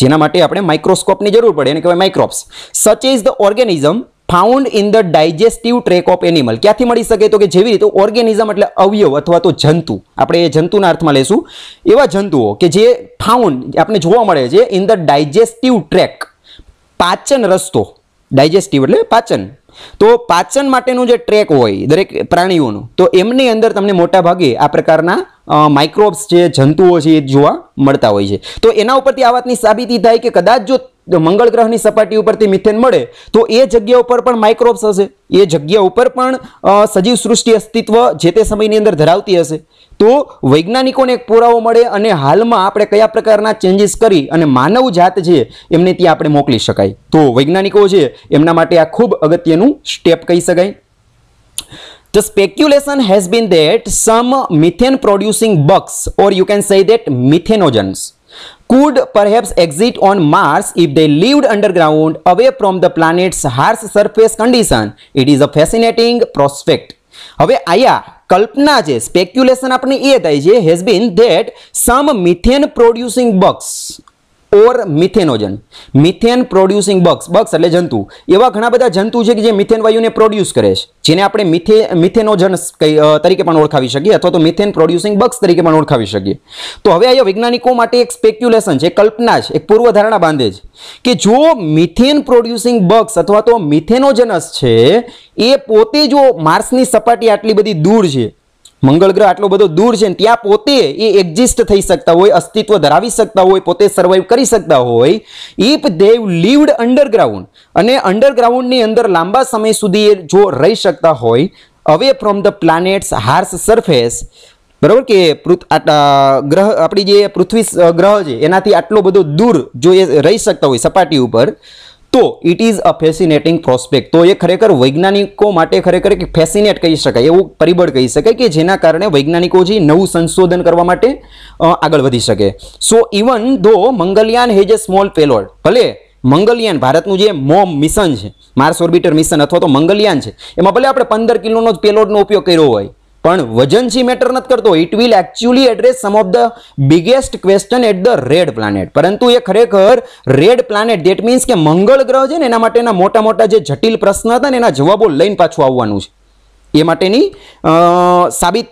Speaker 1: જેના માટે આપણે માઇક્રોસ્કોપની જરૂર પડે એને કહેવાય microbes such is the organism found in the digestive tract of animal ક્યાંથી મળી શકે તો કે જેવી રીતે ઓર્ગેનિઝમ એટલે અવયવ અથવા તો જંતુ આપણે એ જંતુના અર્થમાં લેશું એવા જંતુઓ કે જે ફાઉન્ડ આપણે જોવા મળે છે ઇન ધ ડાયજેસ્ટિવ ટ્રેક પાચન રસ્તો ડાયજેસ્ટિવ એટલે પાચન તો પાચન માટેનું જે ટ્રેક હોય દરેક પ્રાણીઓનું તો એમની અંદર તમને મોટાભાગે આ પ્રકારના માઇક્રોબ્સ છે જંતુઓ છે એ જોવા મળતા હોય છે તો એના ઉપરથી આ વાતની સાબિતી થાય કે કદાચ જો મંગળ ગ્રહની સપાટી ઉપરથી મિથેન મળે તો એ જગ્યા ઉપર પણ માઇક્રોબ્સ હશે એ જગ્યા ઉપર પણ સજીવ સૃષ્ટિ અસ્તિત્વ જે તે સમયની અંદર ધરાવતી હશે તો વૈજ્ઞાનિકોને એક પુરાવો મળે અને હાલમાં આપણે કયા પ્રકારના ચેન્જીસ કરી અને માનવ જાત છે એમને ત્યાં આપણે મોકલી શકાય તો વૈજ્ઞાનિકો છે એમના માટે આ ખૂબ અગત્યનું સ્ટેપ કહી શકાય The speculation has been that some methane producing bugs or you can say that methanogens could perhaps exist on Mars if they lived underground away from the planet's harsh surface condition. It is a fascinating prospect. હવે આયા કલ્પના છે સ્પેક્યુલેશન આપણે એ થાય છે has been that some methane producing bugs or methanogen methane producing bugs bugs એટલે જંતુ એવા ઘણા બધા જંતુ છે કે જે મિથેન વાયુને પ્રોડ્યુસ કરે છે જેને આપણે મિથે મિથેનોજન તરીકે પણ ઓળખાવી શકીએ અથવા તો મિથેન પ્રોડ્યુસિંગ બક્સ તરીકે પણ ઓળખાવી શકીએ તો હવે અહીંયા વૈજ્ઞાનિકો માટે એક સ્પેક્યુલેશન છે કલ્પના છે એક પૂર્વધારણા બાંધે છે કે જો મિથેન પ્રોડ્યુસિંગ બક્સ અથવા તો મિથેનોજનસ છે એ પોતે જો માર્સની સપાટી આટલી બધી દૂર છે મંગળ ગ્રહ આટલો બધો દૂર છે ત્યાં પોતે એ એક્ઝિસ્ટ થઈ શકતા હોય અસ્તિત્વ ધરાવી શકતા હોય પોતે સર્વાઈવ કરી શકતા હોય ઇફ દેવ લીવડ અંડરગ્રાઉન્ડ અને અંડરગ્રાઉન્ડની અંદર લાંબા સમય સુધી જો રહી શકતા હોય away from the planet's harsh surface બરાબર કે ગ્રહ આપણી જે પૃથ્વી ગ્રહ છે એનાથી આટલો બધો દૂર જો એ રહી શકતા હોય સપાટી ઉપર તો it is a fascinating prospect તો એ ખરેખર વૈજ્ઞાનિકો માટે ખરેખર એક ફેસિનેટ કહી શકાય એવું પરિબળ કહી શકાય કે જેના કારણે વૈજ્ઞાનિકો જે નવું સંશોધન કરવા માટે આગળ વધી શકે so even though Mangalyaan has a small payload ભલે મંગલયાન ભારતનું જે મોમ મિશન છે માર્સ ઓર્બિટર મિશન અથવા તો મંગલયાન છે એમાં ભલે આપણે પંદર કિલોનો જ પેલોડનો ઉપયોગ કર્યો હોય પણ વજન સી મેટર નથી કરતો it will actually address some of the biggest question at the red planet પરંતુ એ ખરેખર રેડ પ્લાનેટ દેટ મીન્સ કે મંગળ ગ્રહ છે ને એના માટેના મોટા મોટા જે જટિલ પ્રશ્ન હતા ને એના જવાબો લઈને પાછું આવવાનું છે એ માટેની સાબિત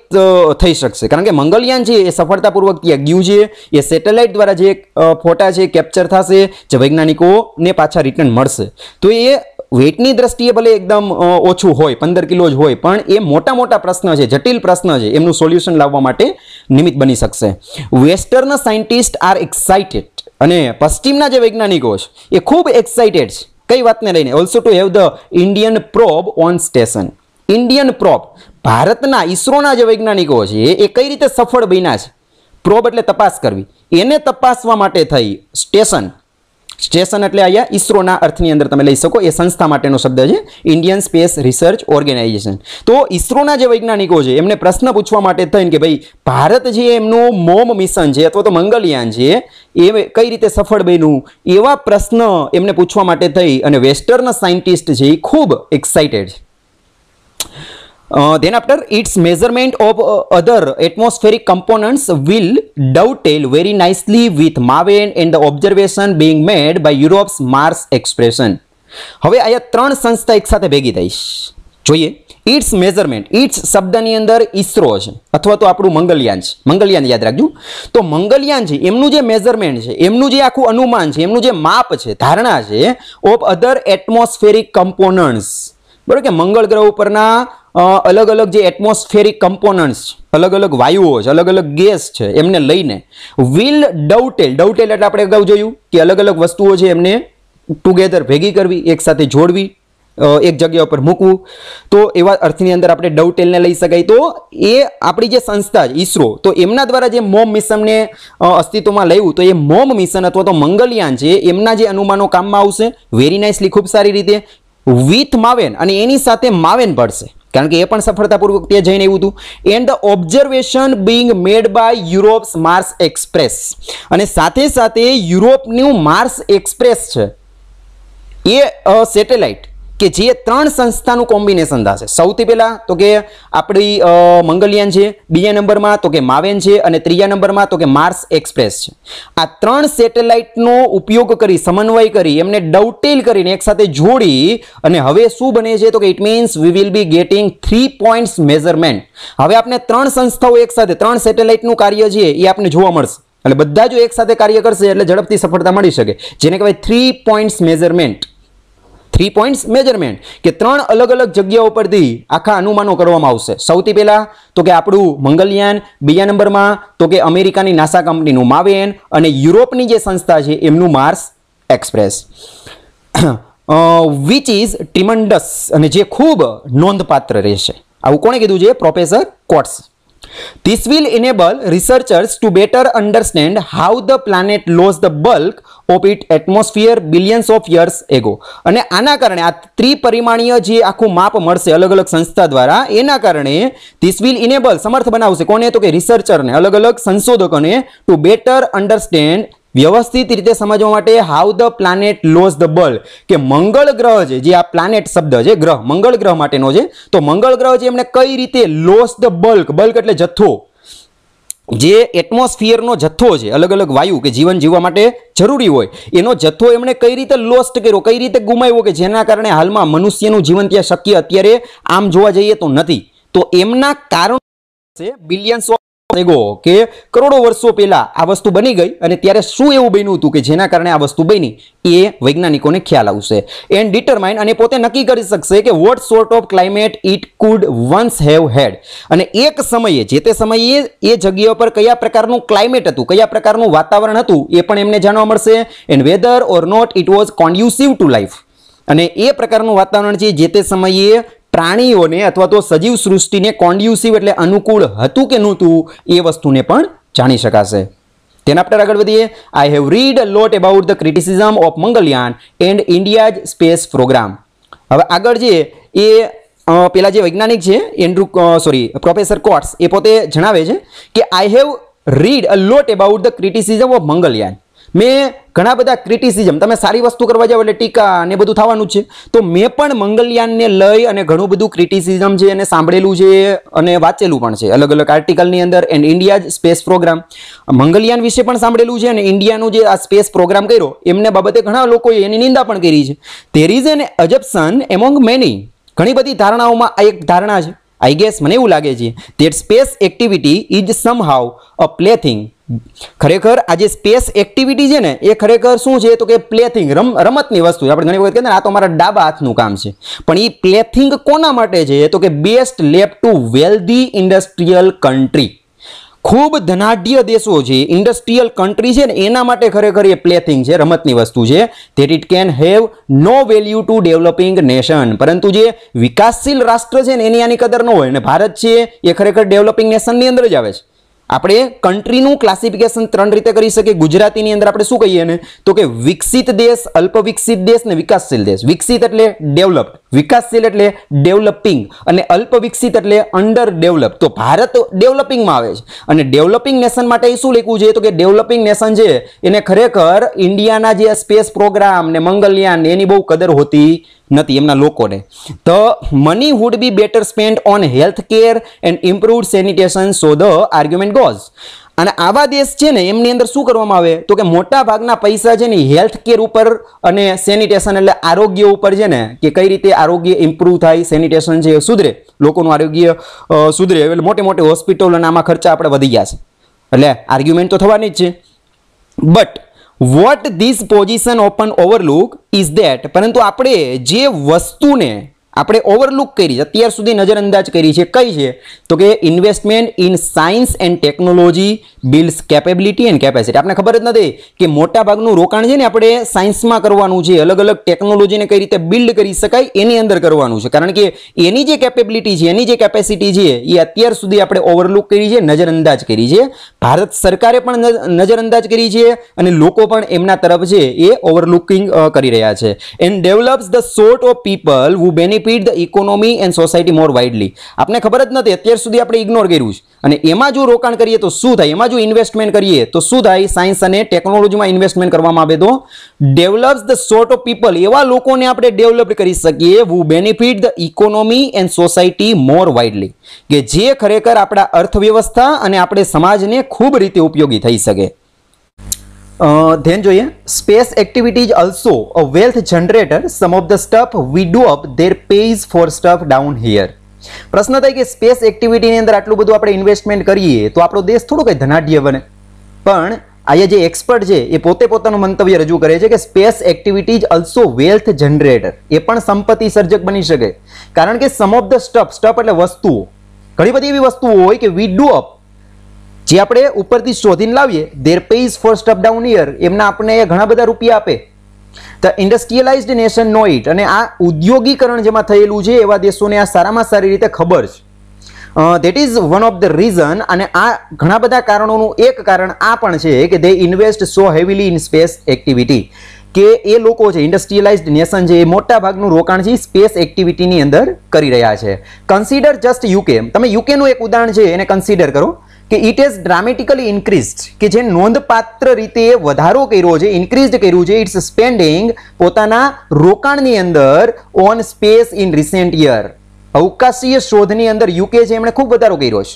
Speaker 1: થઈ શકશે કારણ કે મંગલયાન છે એ સફળતાપૂર્વક ત્યાં ગયું છે એ સેટેલાઇટ દ્વારા જે ફોટા છે કેપ્ચર થશે જે વૈજ્ઞાનિકોને પાછા રિટર્ન મળશે તો એ વેટની દ્રષ્ટિએ ભલે એકદમ ઓછું હોય પંદર કિલો જ હોય પણ એ મોટા મોટા પ્રશ્ન છે જટિલ પ્રશ્ન છે એમનું સોલ્યુશન લાવવા માટે નિમિત્ત બની શકશે વેસ્ટર્ન સાયન્ટિસ્ટ આર એક્સાઇટેડ અને પશ્ચિમના જે વૈજ્ઞાનિકો છે એ ખૂબ એક્સાઇટેડ છે કઈ વાતને લઈને also to have the Indian probe on station Indian probe ભારતના ઇસરોના જે વૈજ્ઞાનિકો છે એ કઈ રીતે સફળ બન્યા છે પ્રોબ એટલે તપાસ કરવી એને તપાસવા માટે થઈ સ્ટેશન સ્ટેશન એટલે અહીંયા ઈસરોના અર્થની અંદર તમે લઈ શકો એ સંસ્થા માટેનો શબ્દ છે ઇન્ડિયન સ્પેસ રિસર્ચ ઓર્ગેનાઇઝેશન તો ઈસરોના જે વૈજ્ઞાનિકો છે એમને પ્રશ્ન પૂછવા માટે થઈને કે ભાઈ ભારત જે એમનું મોમ મિશન છે અથવા તો મંગલયાન છે એ કઈ રીતે સફળ બન્યું એવા પ્રશ્ન એમને પૂછવા માટે થઈ અને વેસ્ટર્ન સાયન્ટિસ્ટ છે એ ખૂબ એક્સાઇટેડ છે Uh, then after its measurement of uh, other atmospheric components will dovetail very nicely with Maven and the observation being made by Europe's Mars expression. હવે અહીંયા ત્રણ સંસ્થા એકસાથે ભેગી થઈશ જોઈએ ઇટ્સ મેઝરમેન્ટ ઇટ્સ શબ્દની અંદર ઇસરો છે અથવા તો આપણું મંગલયાન છે મંગલયાન યાદ રાખજો તો મંગલયાન છે એમનું જે મેઝરમેન્ટ છે એમનું જે આખું અનુમાન છે એમનું જે માપ છે ધારણા છે ઓફ અધર એટમોસ્ફેરિક કમ્પોનન્ટ્સ બરાબર કે મંગળ ગ્રહ ઉપરના અલગ અલગ જે એટમોસ્ફેરિક કમ્પોનન્ટ્સ અલગ અલગ વાયુઓ છે અલગ અલગ ગેસ છે એમને લઈને વિલ ડવટેલ ડવટેલ એટલે આપણે અગાઉ જોયું કે અલગ અલગ વસ્તુઓ છે એમને ટુગેધર ભેગી કરવી એક સાથે જોડવી એક જગ્યા ઉપર મૂકવું તો એવા અર્થની અંદર આપણે ડવટેલને લઈ શકાય તો એ આપણી જે સંસ્થા છે ઈસરો તો એમના દ્વારા જે મોમ મિશનને અસ્તિત્વમાં લેવું તો એ મોમ મિશન અથવા તો મંગલયાન છે એમના જે અનુમાનો કામમાં આવશે વેરી નાઇસલી ખૂબ સારી રીતે વિથ માવેન અને એની સાથે માવેન પડશે કારણ કે એ પણ સફળતાપૂર્વક તે જઈને એવું હતું and the observation being made by Europe's Mars Express અને સાથે સાથે યુરોપનું માર્સ એક્સપ્રેસ છે એ સેટેલાઇટ કે જે ત્રણ સંસ્થાનું કોમ્બિનેશન થશે સૌથી પહેલાં તો કે આપણી મંગલયાન છે બીજા નંબરમાં તો કે માવેન છે અને ત્રીજા નંબરમાં તો કે માર્સ એક્સપ્રેસ છે આ ત્રણ સેટેલાઇટનો ઉપયોગ કરી સમન્વય કરી એમને ડવટેલ કરીને એકસાથે જોડી અને હવે શું બને છે તો કે it means we will be getting three points measurement હવે આપણે ત્રણ સંસ્થાઓ એકસાથે ત્રણ સેટેલાઇટનું કાર્ય છે એ આપણે જોવા મળશે એટલે બધા જો એકસાથે કાર્ય કરશે એટલે ઝડપથી સફળતા મળી શકે જેને કહેવાય three points measurement three points measurement કે ત્રણ અલગ અલગ જગ્યાઓ પરથી આખા અનુમાનો કરવામાં આવશે સૌથી પહેલાં તો કે આપણું મંગલયાન બીજા નંબરમાં તો કે અમેરિકાની નાસા કંપનીનું માવેન અને યુરોપની જે સંસ્થા છે એમનું Mars Express which is tremendous અને જે ખૂબ નોંધપાત્ર રહેશે આવું કોણે કીધું છે professor Coates This will enable researchers to better understand how the planet lost the bulk of its atmosphere billions of years ago. અને આના કારણે આ ત્રિપરિમાણીય જે આખું માપ મળશે અલગ અલગ સંસ્થા દ્વારા એના કારણે ધીસ વિલ ઇનેબલ સમર્થ બનાવશે કોને તો કે રિસર્ચરને અલગ અલગ સંશોધકોને ટુ બેટર અન્ડરસ્ટેન્ડ વ્યવસ્થિત રીતે સમજવા માટે how the planet lost the bulk કે મંગળ ગ્રહ છે જે આ પ્લાનેટ શબ્દ છે ગ્રહ મંગળ ગ્રહ માટેનો છે તો મંગળ ગ્રહ છે એમણે કઈ રીતે લોસ ધ બલ્ક બલ્ક એટલે જથ્થો જે એટમોસ્ફિયરનો જથ્થો છે અલગ અલગ વાયુ કે જીવન જીવવા માટે જરૂરી હોય એનો જથ્થો એમણે કઈ રીતે લોસ્ટ કર્યો કઈ રીતે ગુમાવ્યો કે જેના કારણે હાલમાં મનુષ્યનું જીવન ત્યાં શક્ય અત્યારે આમ જોવા જઈએ તો નથી તો એમના કારણો બિલિયન્સ ઓફ ભેગો કે કરોડો વર્ષો પહેલાં આ વસ્તુ બની ગઈ અને ત્યારે શું એવું બન્યું હતું કે જેના કારણે આ વસ્તુ બની એ વૈજ્ઞાનિકોને ખ્યાલ આવશે એન્ડ ડિટરમાઇન અને પોતે નક્કી કરી શકશે કે what sort of climate it could once have had અને એક સમયે જે તે સમયે એ જગ્યા પર કયા પ્રકારનું ક્લાઇમેટ હતું કયા પ્રકારનું વાતાવરણ હતું એ પણ એમને જાણવા મળશે and whether or not it was conducive to life અને એ પ્રકારનું વાતાવરણ છે જે તે સમયે પ્રાણીઓને અથવા તો સજીવ સૃષ્ટિને કોન્ડ્યુસિવ એટલે અનુકૂળ હતું કે નહોતું એ વસ્તુને પણ જાણી શકાશે તેના આપણે આગળ વધીએ I have read lot about the criticism of Mangalyaan and India's space programme હવે આગળ જે એ પેલા જે વૈજ્ઞાનિક છે એન્ડ્રુ સોરી પ્રોફેસર કોટ્સ એ પોતે જણાવે છે કે I have read a lot about the criticism of Mangalyaan મેં ઘણા બધા ક્રિટિસિઝમ તમે સારી વસ્તુ કરવા જાવ એટલે ટીકા અને બધું થવાનું છે તો મેં પણ મંગલયાનને લઈ અને ઘણું બધું ક્રિટિસિઝમ છે અને સાંભળેલું છે અને વાંચેલું પણ છે અલગ અલગ આર્ટિકલની અંદર and India space programme Mangalyaan વિશે પણ સાંભળેલું છે અને ઇન્ડિયાનું જે આ સ્પેસ પ્રોગ્રામ કર્યો એમને બાબતે ઘણા લોકોએ એની નિંદા પણ કરી છે there is an assumption among many ઘણી બધી ધારણાઓમાં આ એક ધારણા છે આઈ ગેસ મને એવું લાગે છે that space activity is somehow a plaything ખરેખર આ જે સ્પેસ એક્ટિવિટી છે ને એ ખરેખર શું છે તો કે પ્લેથિંગ રમ રમતની વસ્તુ આપણે ઘણી વખત કહીએ ને આ તો મારા ડાબા હાથનું કામ છે પણ એ પ્લેથિંગ કોના માટે છે તો કે best left to wealthy industrial country ખૂબ ધનાઢ્ય દેશો છે ઇન્ડસ્ટ્રીયલ કન્ટ્રી છે ને એના માટે ખરેખર એ પ્લેથિંગ છે રમતની વસ્તુ છે that it can have no value to developing nation પરંતુ જે વિકાસશીલ રાષ્ટ્ર છે ને એની આની કદર ન હોય અને ભારત છે એ ખરેખર ડેવલપિંગ નેશનની અંદર જ આવે છે આપણે કન્ટ્રીનું ક્લાસિફિકેશન ત્રણ રીતે કરી શકીએ ગુજરાતીની અંદર આપણે શું કહીએ ને તો કે વિકસિત દેશ અલ્પ વિકસિત દેશ ને વિકાસશીલ દેશ વિકસિત એટલે ડેવલપ વિકાસશીલ એટલે ડેવલપિંગ અને અલ્પ વિકસિત એટલે અંડર ડેવલપ તો ભારત ડેવલપિંગમાં આવે છે અને ડેવલપિંગ નેશન માટે શું લખવું જોઈએ તો કે ડેવલપિંગ નેશન છે એને ખરેખર ઇન્ડિયાના જે સ્પેસ પ્રોગ્રામ ને મંગલયાન એની બહુ કદર હોતી નથી એમના લોકોને તો money would be better spent on health care and improved sanitation so the argument goes અને આવા દેશ છે ને એમની અંદર શું કરવામાં આવે તો કે મોટા ભાગના પૈસા છે ને હેલ્થ કેર ઉપર અને સેનિટેશન એટલે આરોગ્ય ઉપર છે ને કે કઈ રીતે આરોગ્ય ઇમ્પ્રૂવ થાય સેનિટેશન છે એ સુધરે લોકોનું આરોગ્ય સુધરે એટલે મોટે મોટે હોસ્પિટલ અને આમાં ખર્ચા આપણે વધી ગયા છે એટલે આર્ગ્યુમેન્ટ તો થવાની જ છે but what this position often overlook is that પરંતુ આપણે જે વસ્તુને આપણે ઓવરલુક કરી છે અત્યાર સુધી નજરઅંદાજ કરી છે કઈ છે તો કે investment in science and technology builds capability and capacity આપણે ખબર જ નથી કે મોટાભાગનું રોકાણ છે ને આપણે સાયન્સમાં કરવાનું છે અલગ અલગ ટેકનોલોજીને કઈ રીતે બિલ્ડ કરી શકાય એની અંદર કરવાનું છે કારણ કે એની જે કેપેબિલિટી છે એની જે કેપેસિટી છે એ અત્યાર સુધી આપણે ઓવરલુક કરી છે નજરઅંદાજ કરી છે ભારત સરકારે પણ નજરઅંદાજ કરી છે અને લોકો પણ એમના તરફ છે એ ઓવરલુકિંગ કરી રહ્યા છે and develops the sort of people who benefit benefit the economy and society more widely આપણે ખબર જ નથી અત્યાર સુધી આપણે ઇગ્નોર કર્યું છે અને એમાં જો રોકાણ કરીએ તો શું થાય એમાં જો ઇન્વેસ્ટમેન્ટ કરીએ તો શું થાય સાયન્સ અને ટેકનોલોજીમાં ઇન્વેસ્ટમેન્ટ કરવામાં આવે તો develops the sort of people એવા લોકોને આપણે ડેવલપ કરી શકીએ who benefit the economy and society more widely કે જે ખરેખર આપણા અર્થવ્યવસ્થા અને આપણે સમાજને ખૂબ રીતે ઉપયોગી થઈ શકે ધ્યાન then જોઈએ space activities also a wealth generator some of the stuff we do up there pays for stuff down here પ્રશ્ન થાય કે સ્પેસ એક્ટિવિટીની અંદર આટલું બધું આપણે ઇન્વેસ્ટમેન્ટ કરીએ તો આપણો દેશ થોડો કંઈ ધનાઢ્ય બને પણ અહીંયા જે એક્સપર્ટ છે એ પોતે પોતાનું મંતવ્ય રજૂ કરે છે કે space activities also wealth generator એ પણ સંપત્તિ સર્જક બની શકે કારણ કે some of the stuff stuff એટલે વસ્તુઓ ઘણી બધી એવી વસ્તુઓ હોય કે વી ડુ અપ જે આપણે ઉપરથી શોધીને લાવીએ there pays first up down here એમના આપણને ઘણા બધા રૂપિયા આપે the industrialised nation know it અને આ ઉદ્યોગીકરણ જેમાં થયેલું છે એવા દેશોને આ સારામાં સારી રીતે ખબર છે that is one of the reason અને આ ઘણા બધા કારણોનું એક કારણ આ પણ છે કે they invest so heavily in space activity કે એ લોકો છે ઇન્ડસ્ટ્રીયલાઇઝ્ડ નેશન છે એ મોટા ભાગનું રોકાણ છે સ્પેસ એક્ટિવિટીની અંદર કરી રહ્યા છે કન્સિડર જસ્ટ યુકે તમે યુકેનું એક ઉદાહરણ છે એને કન્સિડર કરો કે ઇટ ઇઝ ડ્રામેટિકલી ઇન્ક્રીઝ કે જે નોંધપાત્ર રીતે વધારો કર્યો છે ઇન્ક્રીઝડ કર્યું છે ઇટ્સ સ્પેન્ડિંગ પોતાના રોકાણની અંદર on space in recent year અવકાશીય શોધની અંદર યુકે છે એમણે ખૂબ વધારો કર્યો છે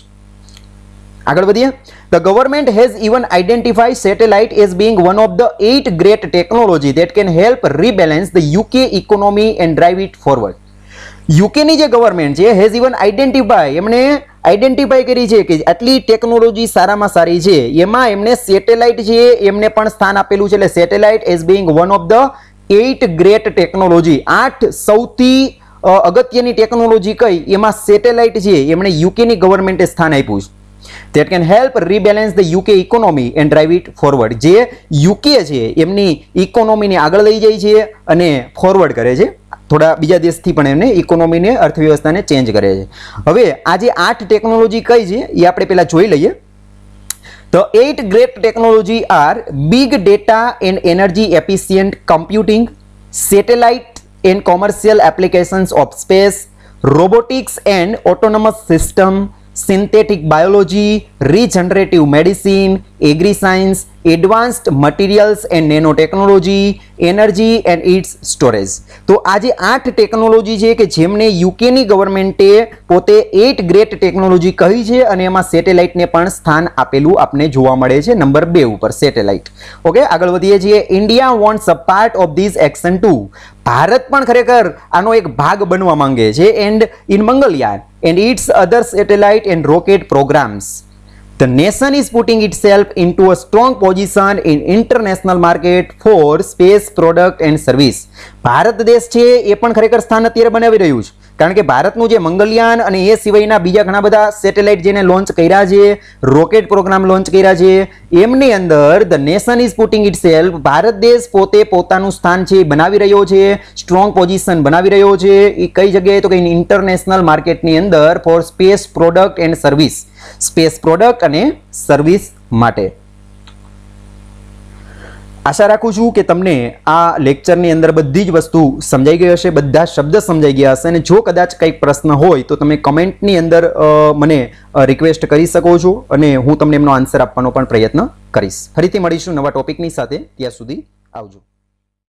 Speaker 1: આગળ વધીએ the government has even identify satellite as being one of the eight great technology that can help rebalance the UK economy and drive it forward યુકેની જે ગવર્મેન્ટ છે હેઝ ઇવન આઈડેન્ટિફાય એમણે આઈડેન્ટિફાઈ કરી છે કે આટલી ટેકનોલોજી સારામાં સારી છે એમાં એમને સેટેલાઇટ છે એમને પણ સ્થાન આપેલું છે એટલે satellite as being one of the eight great technology આઠ સૌથી અગત્યની ટેકનોલોજી કઈ એમાં સેટેલાઇટ છે એમણે યુકેની ગવર્મેન્ટે સ્થાન આપ્યું છે that can help rebalance the UK economy and drive it forward જે યુકે છે એમની ઇકોનોમીને આગળ લઈ જાય છે અને ફોરવર્ડ કરે છે થોડા બીજા દેશથી પણ એમને ઇકોનોમીને અર્થવ્યવસ્થાને ચેન્જ કરે છે હવે આજે આઠ ટેકનોલોજી કઈ છે એ આપણે પહેલાં જોઈ લઈએ તો eight great technology are big data and energy efficient computing satellite and commercial applications of space robotics and autonomous system synthetic biology regenerative medicine agri science advanced materials and nanotechnology energy and its storage તો આજે આઠ ટેકનોલોજી છે કે જેમને યુકેની ગવર્મેન્ટે પોતે એટ ગ્રેટ ટેકનોલોજી કહી છે અને એમાં સેટેલાઇટને પણ સ્થાન આપેલું આપને જોવા મળે છે નંબર બે ઉપર સેટેલાઇટ ઓકે આગળ વધીએ છીએ India wants a part of these action to Bharat પણ ખરેખર આનો એક ભાગ બનવા માંગે છે and in Mangalyaan and its other satellite and rocket programs. The nation is putting itself into a strong position in international market for space product and service. Bharat દેશ છે એ પણ ખરેખર સ્થાન અત્યારે બનાવી રહ્યું છે કારણ કે ભારતનું જે મંગલયાન અને એ સિવાયના બીજા ઘણા બધા સેટેલાઇટ જેને લોન્ચ કર્યા છે રોકેટ પ્રોગ્રામ લોન્ચ કર્યા છે એમની અંદર the nation is putting itself Bharat દેશ પોતે પોતાનું સ્થાન છે બનાવી રહ્યો છે સ્ટ્રોંગ પોઝિશન બનાવી રહ્યો છે એ કઈ જગ્યાએ તો કે ઇન્ટરનેશનલ માર્કેટની અંદર for space product and service space product અને સર્વિસ માટે આશા રાખું છું કે તમને આ લેક્ચરની અંદર બધી જ વસ્તુ સમજાઈ ગઈ હશે બધા શબ્દ સમજાઈ ગયા હશે અને જો કદાચ કંઈક પ્રશ્ન હોય તો તમે કમેન્ટની અંદર મને રિક્વેસ્ટ કરી શકો છો અને હું તમને એમનો આન્સર આપવાનો પણ પ્રયત્ન કરીશ ફરીથી મળીશું નવા ટોપિકની સાથે ત્યાં સુધી આવજો